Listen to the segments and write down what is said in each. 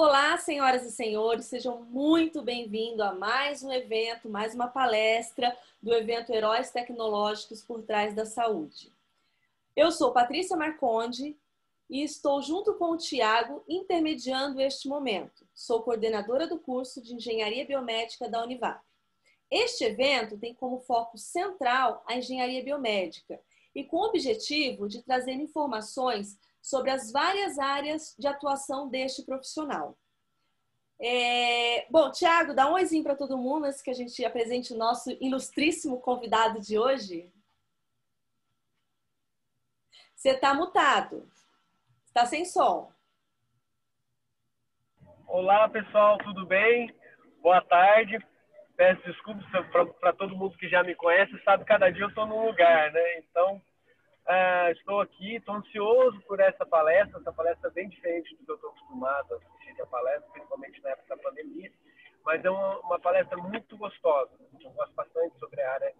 Olá, senhoras e senhores, sejam muito bem-vindos a mais um evento, mais uma palestra do evento Heróis Tecnológicos por Trás da Saúde. Eu sou Patrícia Marconde e estou junto com o Tiago intermediando este momento. Sou coordenadora do curso de Engenharia Biomédica da Univap. Este evento tem como foco central a engenharia biomédica e com o objetivo de trazer informações sobre as várias áreas de atuação deste profissional. É... Bom, Tiago, dá um oizinho para todo mundo antes que a gente apresente o nosso ilustríssimo convidado de hoje. Você está mutado, está sem som. Olá, pessoal, tudo bem? Boa tarde. Peço desculpas para todo mundo que já me conhece, sabe cada dia eu estou num lugar, né? Então, Uh, estou aqui, estou ansioso por essa palestra. Essa palestra é bem diferente do que eu estou acostumado a assistir é a palestra, principalmente na época da pandemia. Mas é uma, uma palestra muito gostosa. Eu gosto bastante sobre a área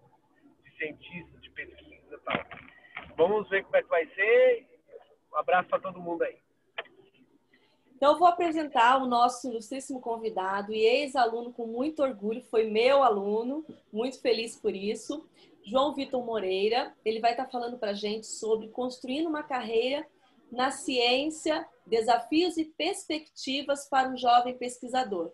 de cientista, de pesquisa e tal. Vamos ver como é que vai ser. Um abraço para todo mundo aí. Então, vou apresentar o nosso ilustríssimo convidado e ex-aluno com muito orgulho, foi meu aluno, muito feliz por isso, João Vitor Moreira, ele vai estar tá falando para a gente sobre construindo uma carreira na ciência, desafios e perspectivas para um jovem pesquisador.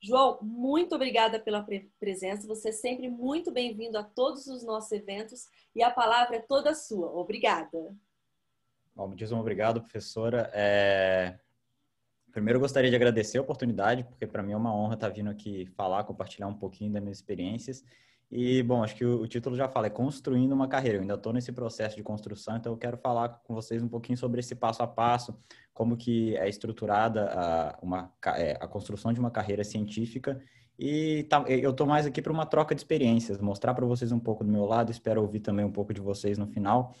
João, muito obrigada pela presença. Você é sempre muito bem-vindo a todos os nossos eventos e a palavra é toda sua. Obrigada. Bom, um obrigado, professora. É... Primeiro, gostaria de agradecer a oportunidade, porque para mim é uma honra estar tá vindo aqui falar, compartilhar um pouquinho das minhas experiências. E, bom, acho que o, o, título já fala, é Construindo uma Carreira. Eu ainda estou nesse processo de construção, então eu quero falar com vocês um pouquinho sobre esse passo a passo, como que é estruturada a, uma, é, a construção de uma carreira científica. E tá, eu estou mais aqui para uma troca de experiências, mostrar para vocês um pouco do meu lado, espero ouvir também um pouco de vocês no final.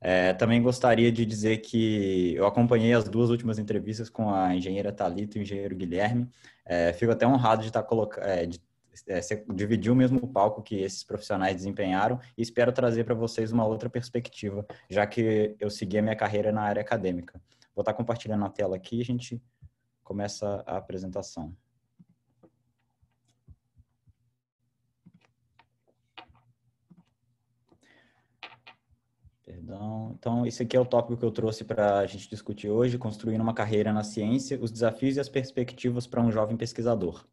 É, também gostaria de dizer que eu acompanhei as duas últimas entrevistas com a engenheira Talita e o engenheiro Guilherme. É, fico até honrado de estar tá colocando... É, é, dividir o mesmo palco que esses profissionais desempenharam e espero trazer para vocês uma outra perspectiva, já que eu segui a minha carreira na área acadêmica. Vou estar tá compartilhando a tela aqui e a gente começa a apresentação. Perdão. Então, esse aqui é o tópico que eu trouxe para a gente discutir hoje, construindo uma carreira na ciência, os desafios e as perspectivas para um jovem pesquisador.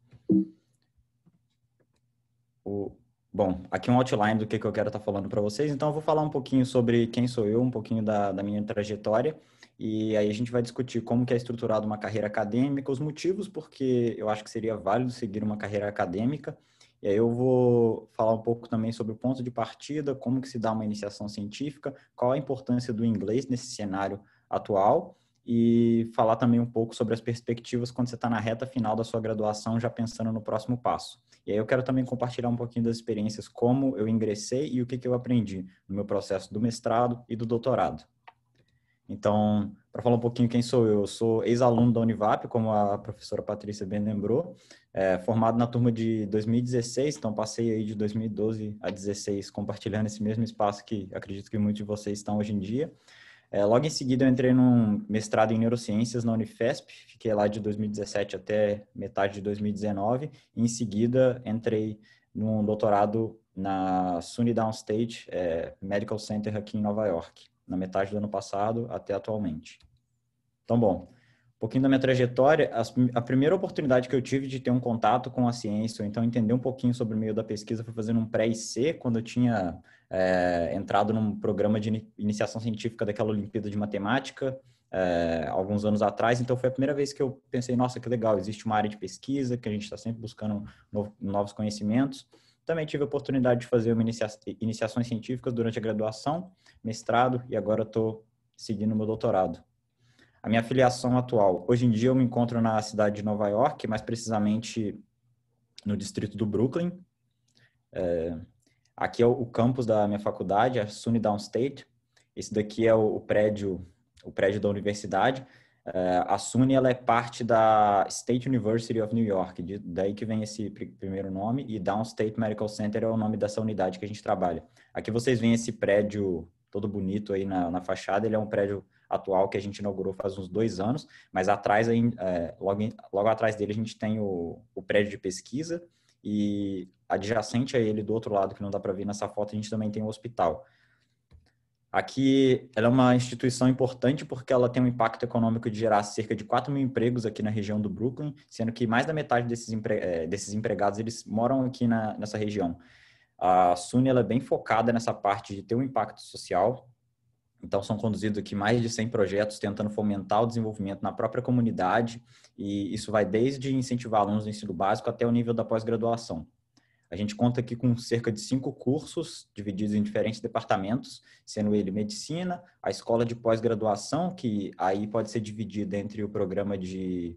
O... Bom, aqui um outline do que, que eu quero estar tá falando para vocês. Então, eu vou falar um pouquinho sobre quem sou eu, um pouquinho da, da minha trajetória. E aí a gente vai discutir como que é estruturada uma carreira acadêmica, os motivos porque eu acho que seria válido seguir uma carreira acadêmica. E aí eu vou falar um pouco também sobre o ponto de partida, como que se dá uma iniciação científica, qual a importância do inglês nesse cenário atual e falar também um pouco sobre as perspectivas quando você está na reta final da sua graduação, já pensando no próximo passo. E aí eu quero também compartilhar um pouquinho das experiências, como eu ingressei e o que, que eu aprendi no meu processo do mestrado e do doutorado. Então, para falar um pouquinho quem sou eu, eu sou ex-aluno da Univap, como a professora Patrícia bem lembrou, é, formado na turma de 2016, então passei aí de 2012 a 16 compartilhando esse mesmo espaço que acredito que muitos de vocês estão hoje em dia. É, logo em seguida, eu entrei num mestrado em neurociências na Unifesp, fiquei lá de 2017 até metade de 2019, e em seguida entrei num doutorado na SUNY Downstate é, Medical Center aqui em Nova York, na metade do ano passado até atualmente. Então, bom, um pouquinho da minha trajetória, a, primeira oportunidade que eu tive de ter um contato com a ciência, ou então entender um pouquinho sobre o meio da pesquisa, foi fazendo um pré-IC, quando eu tinha é, entrado num programa de iniciação científica daquela Olimpíada de Matemática, é, alguns anos atrás. Então, foi a primeira vez que eu pensei, nossa, que legal, existe uma área de pesquisa, que a gente está sempre buscando novos conhecimentos. Também tive a oportunidade de fazer uma inicia iniciações científicas durante a graduação, mestrado, e agora estou seguindo meu doutorado. A minha filiação atual, hoje em dia eu me encontro na cidade de Nova York, mais precisamente no distrito do Brooklyn. É, aqui é o, o, campus da minha faculdade, a é SUNY Downstate. Esse daqui é o, o prédio, o prédio da universidade. É, a SUNY ela é parte da State University of New York, de, daí que vem esse pr primeiro nome. E Downstate Medical Center é o nome dessa unidade que a gente trabalha. Aqui vocês veem esse prédio todo bonito aí na, na fachada. Ele é um prédio atual que a gente inaugurou faz uns dois anos, mas atrás, é, logo, logo atrás dele a gente tem o, o prédio de pesquisa e adjacente a ele, do outro lado, que não dá para ver nessa foto, a gente também tem o hospital. Aqui, ela é uma instituição importante porque ela tem um impacto econômico de gerar cerca de 4 mil empregos aqui na região do Brooklyn, sendo que mais da metade desses, empre... É, desses empregados, eles moram aqui na... nessa região. A SUNY, ela é bem focada nessa parte de ter um impacto social, então, são conduzidos aqui mais de 100 projetos tentando fomentar o desenvolvimento na própria comunidade, e isso vai desde incentivar alunos do ensino básico até o nível da pós-graduação. A gente conta aqui com cerca de cinco cursos divididos em diferentes departamentos, sendo ele medicina, a escola de pós-graduação, que aí pode ser dividida entre o programa de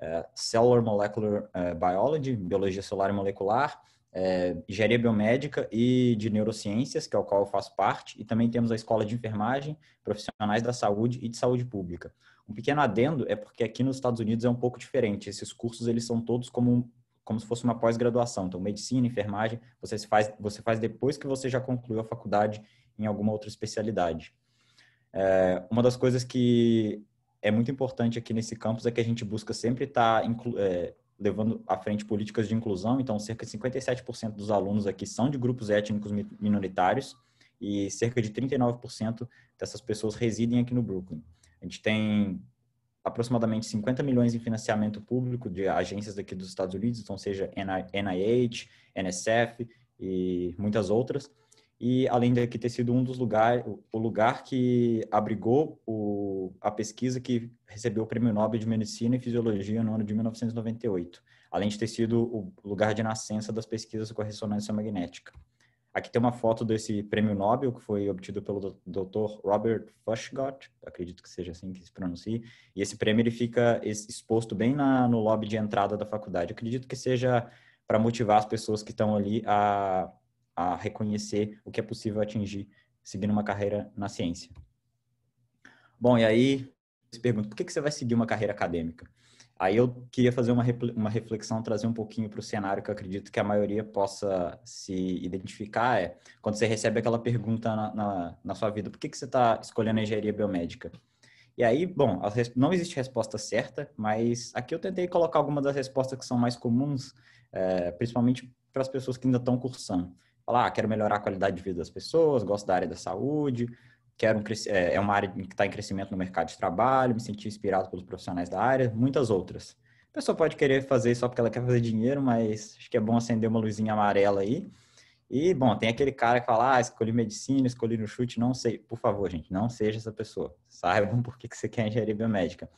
uh, Cellular Molecular uh, Biology, Biologia Celular e Molecular, é, engenharia biomédica e de neurociências, que é o qual eu faço parte, e também temos a escola de enfermagem, profissionais da saúde e de saúde pública. Um pequeno adendo é porque aqui nos Estados Unidos é um pouco diferente. Esses cursos eles são todos como como se fosse uma pós-graduação. Então, medicina, enfermagem, você faz você faz depois que você já concluiu a faculdade em alguma outra especialidade. É, uma das coisas que é muito importante aqui nesse campus é que a gente busca sempre estar tá, é, levando à frente políticas de inclusão, então cerca de 57% dos alunos aqui são de grupos étnicos minoritários e cerca de 39% dessas pessoas residem aqui no Brooklyn. A gente tem aproximadamente 50 milhões em financiamento público de agências aqui dos Estados Unidos, então seja NIH, NSF e muitas outras e além de ter sido um dos lugares, o lugar que abrigou o, a pesquisa que recebeu o Prêmio Nobel de Medicina e Fisiologia no ano de 1998, além de ter sido o lugar de nascença das pesquisas com a ressonância magnética. Aqui tem uma foto desse prêmio Nobel que foi obtido pelo Dr. Robert Fushgott, acredito que seja assim que se pronuncie, e esse prêmio ele fica exposto bem na, no lobby de entrada da faculdade. acredito que seja para motivar as pessoas que estão ali a a reconhecer o que é possível atingir seguindo uma carreira na ciência. Bom, e aí se pergunta, por que, que você vai seguir uma carreira acadêmica? Aí eu queria fazer uma, uma reflexão, trazer um pouquinho para o cenário que eu acredito que a maioria possa se identificar. É quando você recebe aquela pergunta na, na, na sua vida, por que, que você está escolhendo a engenharia biomédica? E aí, bom, não existe resposta certa, mas aqui eu tentei colocar algumas das respostas que são mais comuns, é, principalmente para as pessoas que ainda estão cursando falar, ah, quero melhorar a qualidade de vida das pessoas, gosto da área da saúde, quero um, é, é uma área que está em crescimento no mercado de trabalho, me sentir inspirado pelos profissionais da área, muitas outras. A pessoa pode querer fazer só porque ela quer fazer dinheiro, mas acho que é bom acender uma luzinha amarela aí. E, bom, tem aquele cara que fala, ah, escolhi medicina, escolhi no chute, não sei. Por favor, gente, não seja essa pessoa. Saibam por que, que você quer engenharia biomédica.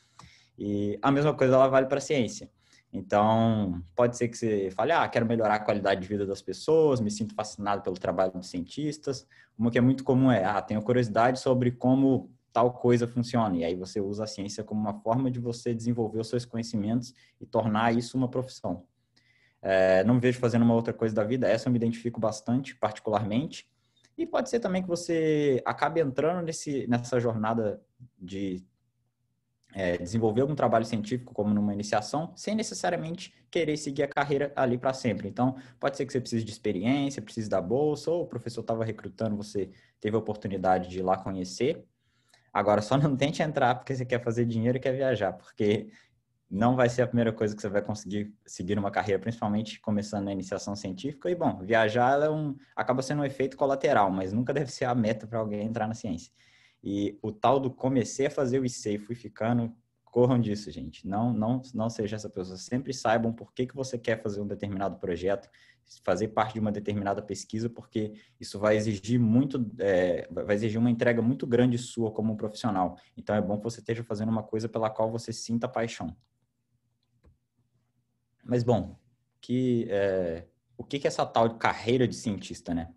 E a mesma coisa ela vale para a ciência. Então, pode ser que você fale, ah, quero melhorar a qualidade de vida das pessoas, me sinto fascinado pelo trabalho dos cientistas. Uma que é muito comum é, ah, tenho curiosidade sobre como tal coisa funciona. E aí você usa a ciência como uma forma de você desenvolver os seus conhecimentos e tornar isso uma profissão. É, não me vejo fazendo uma outra coisa da vida, essa eu me identifico bastante, particularmente. E pode ser também que você acabe entrando nesse, nessa jornada de é, desenvolver algum trabalho científico, como numa iniciação, sem necessariamente querer seguir a carreira ali para sempre. Então, pode ser que você precise de experiência, precise da bolsa, ou o professor estava recrutando, você teve a oportunidade de ir lá conhecer. Agora, só não tente entrar porque você quer fazer dinheiro e quer viajar, porque não vai ser a primeira coisa que você vai conseguir seguir uma carreira, principalmente começando na iniciação científica. E, bom, viajar é um, acaba sendo um efeito colateral, mas nunca deve ser a meta para alguém entrar na ciência. E o tal do comecei a fazer o IC e fui ficando, corram disso, gente. Não, não, não seja essa pessoa. Sempre saibam por que, que você quer fazer um determinado projeto, fazer parte de uma determinada pesquisa, porque isso vai exigir muito, é, vai exigir uma entrega muito grande sua como profissional. Então é bom que você esteja fazendo uma coisa pela qual você sinta paixão. Mas bom, que é, o que, que é essa tal de carreira de cientista, né?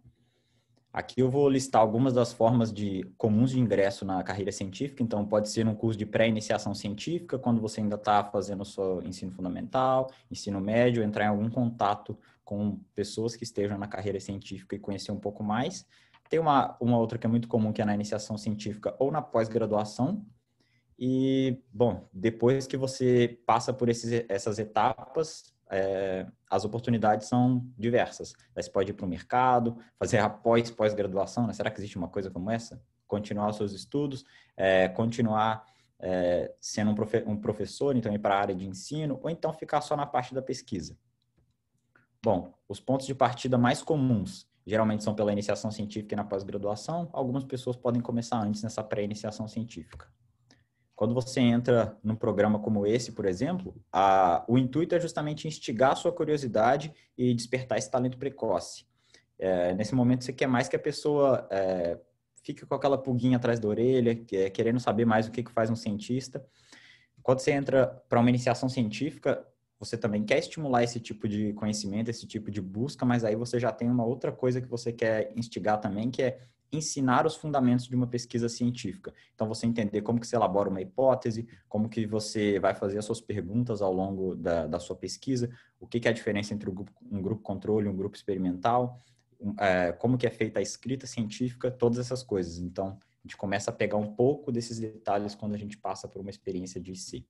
Aqui eu vou listar algumas das formas de comuns de ingresso na carreira científica. Então, pode ser um curso de pré-iniciação científica, quando você ainda está fazendo o seu ensino fundamental, ensino médio, entrar em algum contato com pessoas que estejam na carreira científica e conhecer um pouco mais. Tem uma, uma outra que é muito comum, que é na iniciação científica ou na pós-graduação. E, bom, depois que você passa por esses, essas etapas, é, as oportunidades são diversas. Você pode ir para o mercado, fazer após pós-graduação, né? será que existe uma coisa como essa? Continuar os seus estudos, é, continuar é, sendo um, profe um, professor, então ir para a área de ensino, ou então ficar só na parte da pesquisa. Bom, os pontos de partida mais comuns geralmente são pela iniciação científica e na pós-graduação. Algumas pessoas podem começar antes nessa pré-iniciação científica. Quando você entra num programa como esse, por exemplo, a, o intuito é justamente instigar a sua curiosidade e despertar esse talento precoce. É, nesse momento, você quer mais que a pessoa é, fique com aquela pulguinha atrás da orelha, é, querendo saber mais o que, que faz um cientista. Quando você entra para uma iniciação científica, você também quer estimular esse tipo de conhecimento, esse tipo de busca, mas aí você já tem uma outra coisa que você quer instigar também, que é ensinar os fundamentos de uma pesquisa científica. Então, você entender como que você elabora uma hipótese, como que você vai fazer as suas perguntas ao longo da, da sua pesquisa, o que, que, é a diferença entre um grupo, um grupo controle e um grupo experimental, um, é, como que é feita a escrita científica, todas essas coisas. Então, a gente começa a pegar um pouco desses detalhes quando a gente passa por uma experiência de si.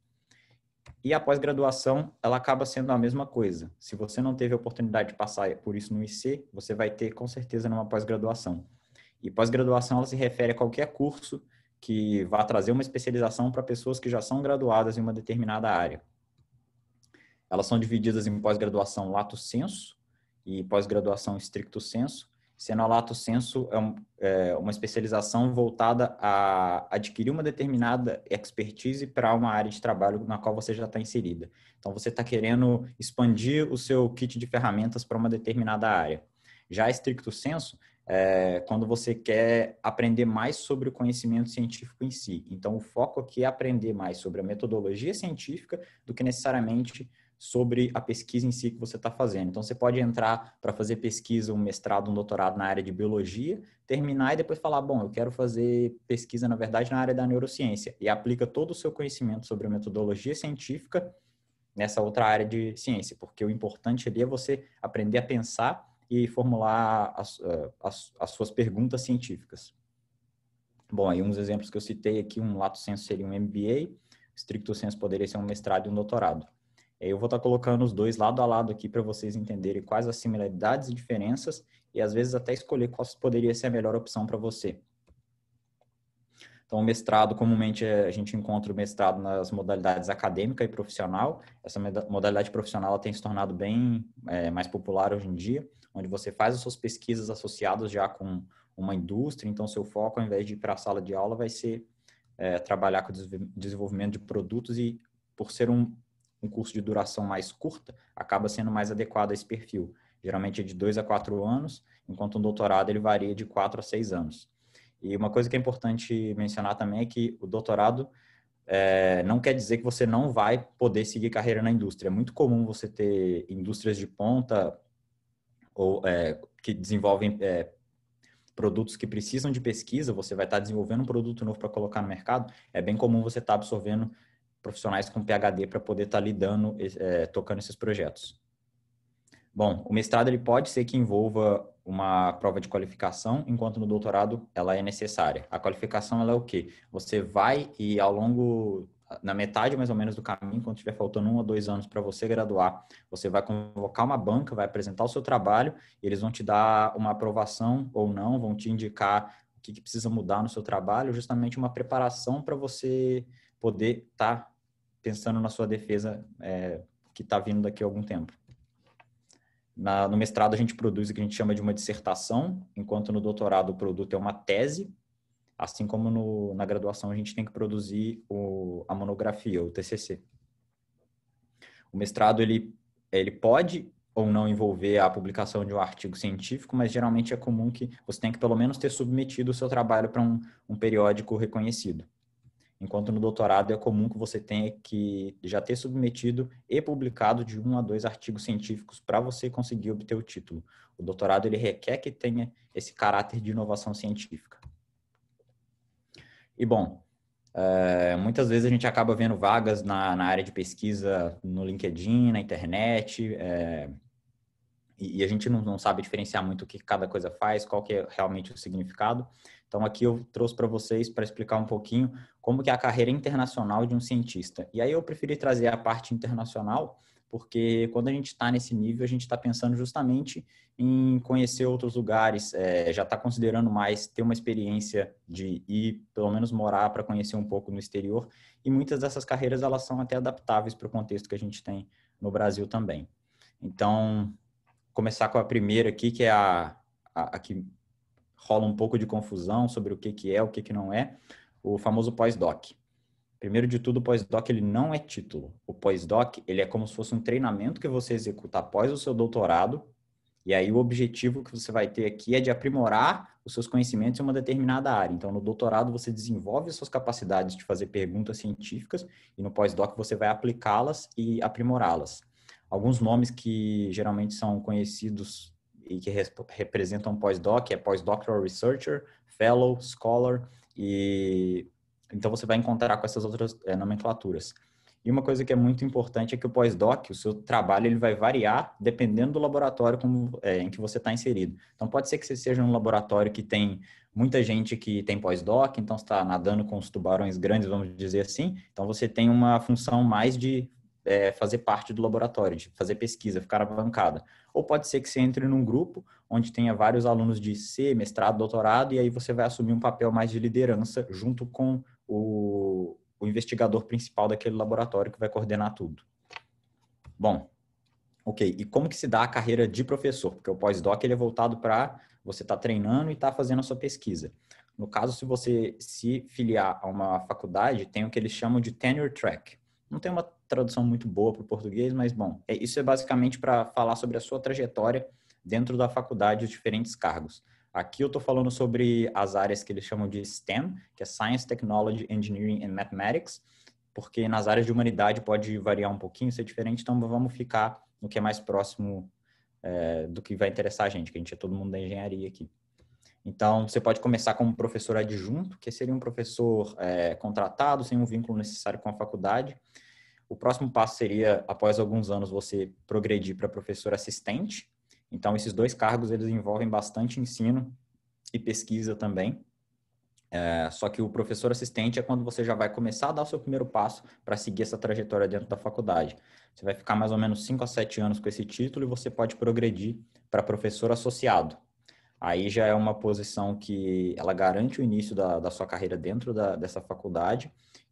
E a pós-graduação, ela acaba sendo a mesma coisa. Se você não teve a oportunidade de passar por isso no IC, você vai ter com certeza numa pós-graduação e pós-graduação ela se refere a qualquer curso que vá trazer uma especialização para pessoas que já são graduadas em uma determinada área. Elas são divididas em pós-graduação lato senso e pós-graduação stricto senso, sendo a lato senso é, um, é uma especialização voltada a adquirir uma determinada expertise para uma área de trabalho na qual você já está inserida. Então, você está querendo expandir o seu kit de ferramentas para uma determinada área. Já stricto senso é, quando você quer aprender mais sobre o conhecimento científico em si. Então, o foco aqui é aprender mais sobre a metodologia científica do que necessariamente sobre a pesquisa em si que você está fazendo. Então, você pode entrar para fazer pesquisa, um mestrado, um doutorado na área de biologia, terminar e depois falar, bom, eu quero fazer pesquisa, na verdade, na área da neurociência. E aplica todo o seu conhecimento sobre a metodologia científica nessa outra área de ciência, porque o importante ali é você aprender a pensar e formular as, eh, as, as suas perguntas científicas. Bom, aí uns exemplos que eu citei aqui, um lato senso seria um MBA, estricto senso poderia ser um mestrado e um doutorado. Eu vou estar tá colocando os dois lado a lado aqui para vocês entenderem quais as similaridades e diferenças e às vezes até escolher qual poderia ser a melhor opção para você. Então, o mestrado, comumente eh, a gente encontra o mestrado nas modalidades acadêmica e profissional. Essa modalidade profissional tem se tornado bem é, mais popular hoje em dia onde você faz as suas pesquisas associadas já com uma indústria, então seu foco, ao invés de ir para a sala de aula, vai ser é, trabalhar com o desenvolvimento de produtos e, por ser um, um curso de duração mais curta, acaba sendo mais adequado a esse perfil. Geralmente é de dois a quatro anos, enquanto um doutorado ele varia de quatro a seis anos. E uma coisa que é importante mencionar também é que o doutorado é, não quer dizer que você não vai poder seguir carreira na indústria. É muito comum você ter indústrias de ponta ou é, que desenvolvem é, produtos que precisam de pesquisa, você vai estar desenvolvendo um produto novo para colocar no mercado, é bem comum você estar absorvendo profissionais com PhD para poder estar lidando, é, tocando esses projetos. Bom, o mestrado ele pode ser que envolva uma prova de qualificação, enquanto no doutorado ela é necessária. A qualificação ela é o quê? Você vai e ao longo na metade mais ou menos do caminho, quando estiver faltando um ou dois anos para você graduar, você vai convocar uma banca, vai apresentar o seu trabalho, eles vão te dar uma aprovação ou não, vão te indicar o que, que precisa mudar no seu trabalho, justamente uma preparação para você poder estar tá pensando na sua defesa é, que está vindo daqui a algum tempo. Na, no mestrado a gente produz o que a gente chama de uma dissertação, enquanto no doutorado o produto é uma tese, assim como no, na graduação a gente tem que produzir o, a monografia, o TCC. O mestrado ele, ele pode ou não envolver a publicação de um artigo científico, mas geralmente é comum que você tenha que pelo menos ter submetido o seu trabalho para um, um periódico reconhecido. Enquanto no doutorado é comum que você tenha que já ter submetido e publicado de um a dois artigos científicos para você conseguir obter o título. O doutorado ele requer que tenha esse caráter de inovação científica. E bom, é, muitas vezes a gente acaba vendo vagas na, na área de pesquisa no LinkedIn, na internet, é, e, e, a gente não, não, sabe diferenciar muito o que cada coisa faz, qual que é realmente o significado. Então aqui eu trouxe para vocês para explicar um pouquinho como que é a carreira internacional de um cientista. E aí eu preferi trazer a parte internacional, porque quando a gente está nesse nível, a gente está pensando justamente em conhecer outros lugares, é, já está considerando mais ter uma experiência de ir, pelo menos morar para conhecer um pouco no exterior, e muitas dessas carreiras elas são até adaptáveis para o contexto que a gente tem no Brasil também. Então, começar com a primeira aqui, que é a, a, a que rola um pouco de confusão sobre o que, que é, o que, que não é, o famoso pós-doc. Primeiro de tudo, o pós-doc ele não é título. O pós-doc ele é como se fosse um treinamento que você executa após o seu doutorado. E aí o objetivo que você vai ter aqui é de aprimorar os seus conhecimentos em uma determinada área. Então, no doutorado você desenvolve as suas capacidades de fazer perguntas científicas e no pós-doc você vai aplicá-las e aprimorá-las. Alguns nomes que geralmente são conhecidos e que representam pós-doc é pós-doctoral researcher, fellow, scholar e então você vai encontrar com essas outras é, nomenclaturas. E uma coisa que é muito importante é que o pós-doc, o seu trabalho, ele vai variar dependendo do laboratório como, é, em que você está inserido. Então, pode ser que você seja um laboratório que tem muita gente que tem pós-doc, então está nadando com os tubarões grandes, vamos dizer assim. Então, você tem uma função mais de é, fazer parte do laboratório, de fazer pesquisa, ficar bancada Ou pode ser que você entre num grupo onde tenha vários alunos de C, mestrado, doutorado, e aí você vai assumir um papel mais de liderança junto com o, o investigador principal daquele laboratório que vai coordenar tudo. Bom, ok. E como que se dá a carreira de professor? Porque o pós-doc ele é voltado para você estar tá treinando e estar tá fazendo a sua pesquisa. No caso, se você se filiar a uma faculdade, tem o que eles chamam de tenure track. Não tem uma tradução muito boa para o português, mas bom, é, isso é basicamente para falar sobre a sua trajetória dentro da faculdade, os diferentes cargos. Aqui eu estou falando sobre as áreas que eles chamam de STEM, que é Science, Technology, Engineering and Mathematics, porque nas áreas de humanidade pode variar um pouquinho, ser diferente, então vamos ficar no que é mais próximo é, do que vai interessar a gente, que a gente é todo mundo da engenharia aqui. Então, você pode começar como professor adjunto, que seria um professor é, contratado, sem um vínculo necessário com a faculdade. O próximo passo seria, após alguns anos, você progredir para professor assistente, então, esses dois cargos, eles envolvem bastante ensino e pesquisa também. É, só que o professor assistente é quando você já vai começar a dar o seu primeiro passo para seguir essa trajetória dentro da faculdade. Você vai ficar mais ou menos 5 a 7 anos com esse título e você pode progredir para professor associado. Aí já é uma posição que ela garante o início da, da sua carreira dentro da, dessa faculdade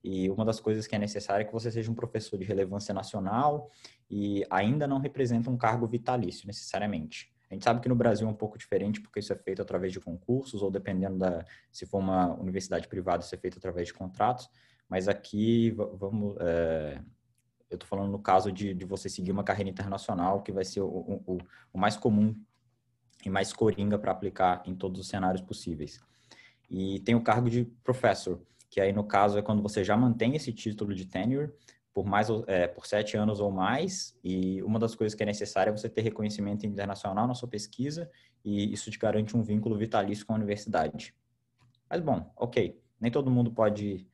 e uma das coisas que é necessária é que você seja um professor de relevância nacional e ainda não representa um cargo vitalício, necessariamente. A gente sabe que no Brasil é um pouco diferente, porque isso é feito através de concursos, ou dependendo da. Se for uma universidade privada, isso é feito através de contratos. Mas aqui, vamos. É, eu estou falando no caso de, de você seguir uma carreira internacional, que vai ser o, o, o mais comum e mais coringa para aplicar em todos os cenários possíveis. E tem o cargo de professor que aí no caso é quando você já mantém esse título de tenure por mais é, por sete anos ou mais e uma das coisas que é necessária é você ter reconhecimento internacional na sua pesquisa e isso te garante um vínculo vitalício com a universidade. Mas bom, ok, nem todo mundo pode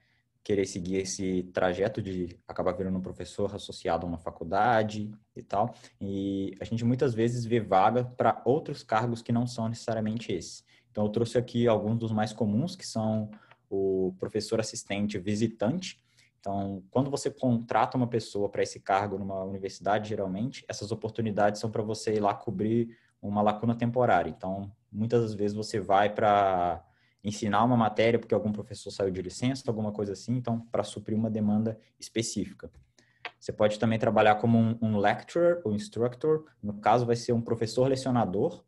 querer seguir esse trajeto de acabar virando um professor associado a uma faculdade e tal. E a gente muitas vezes vê vaga para outros cargos que não são necessariamente esses Então eu trouxe aqui alguns dos mais comuns que são o professor assistente visitante. Então, quando você contrata uma pessoa para esse cargo numa universidade, geralmente, essas oportunidades são para você ir lá cobrir uma lacuna temporária. Então, muitas das vezes você vai para ensinar uma matéria porque algum professor saiu de licença, alguma coisa assim, então, para suprir uma demanda específica. Você pode também trabalhar como um, um lecturer ou instructor, no caso, vai ser um professor lecionador,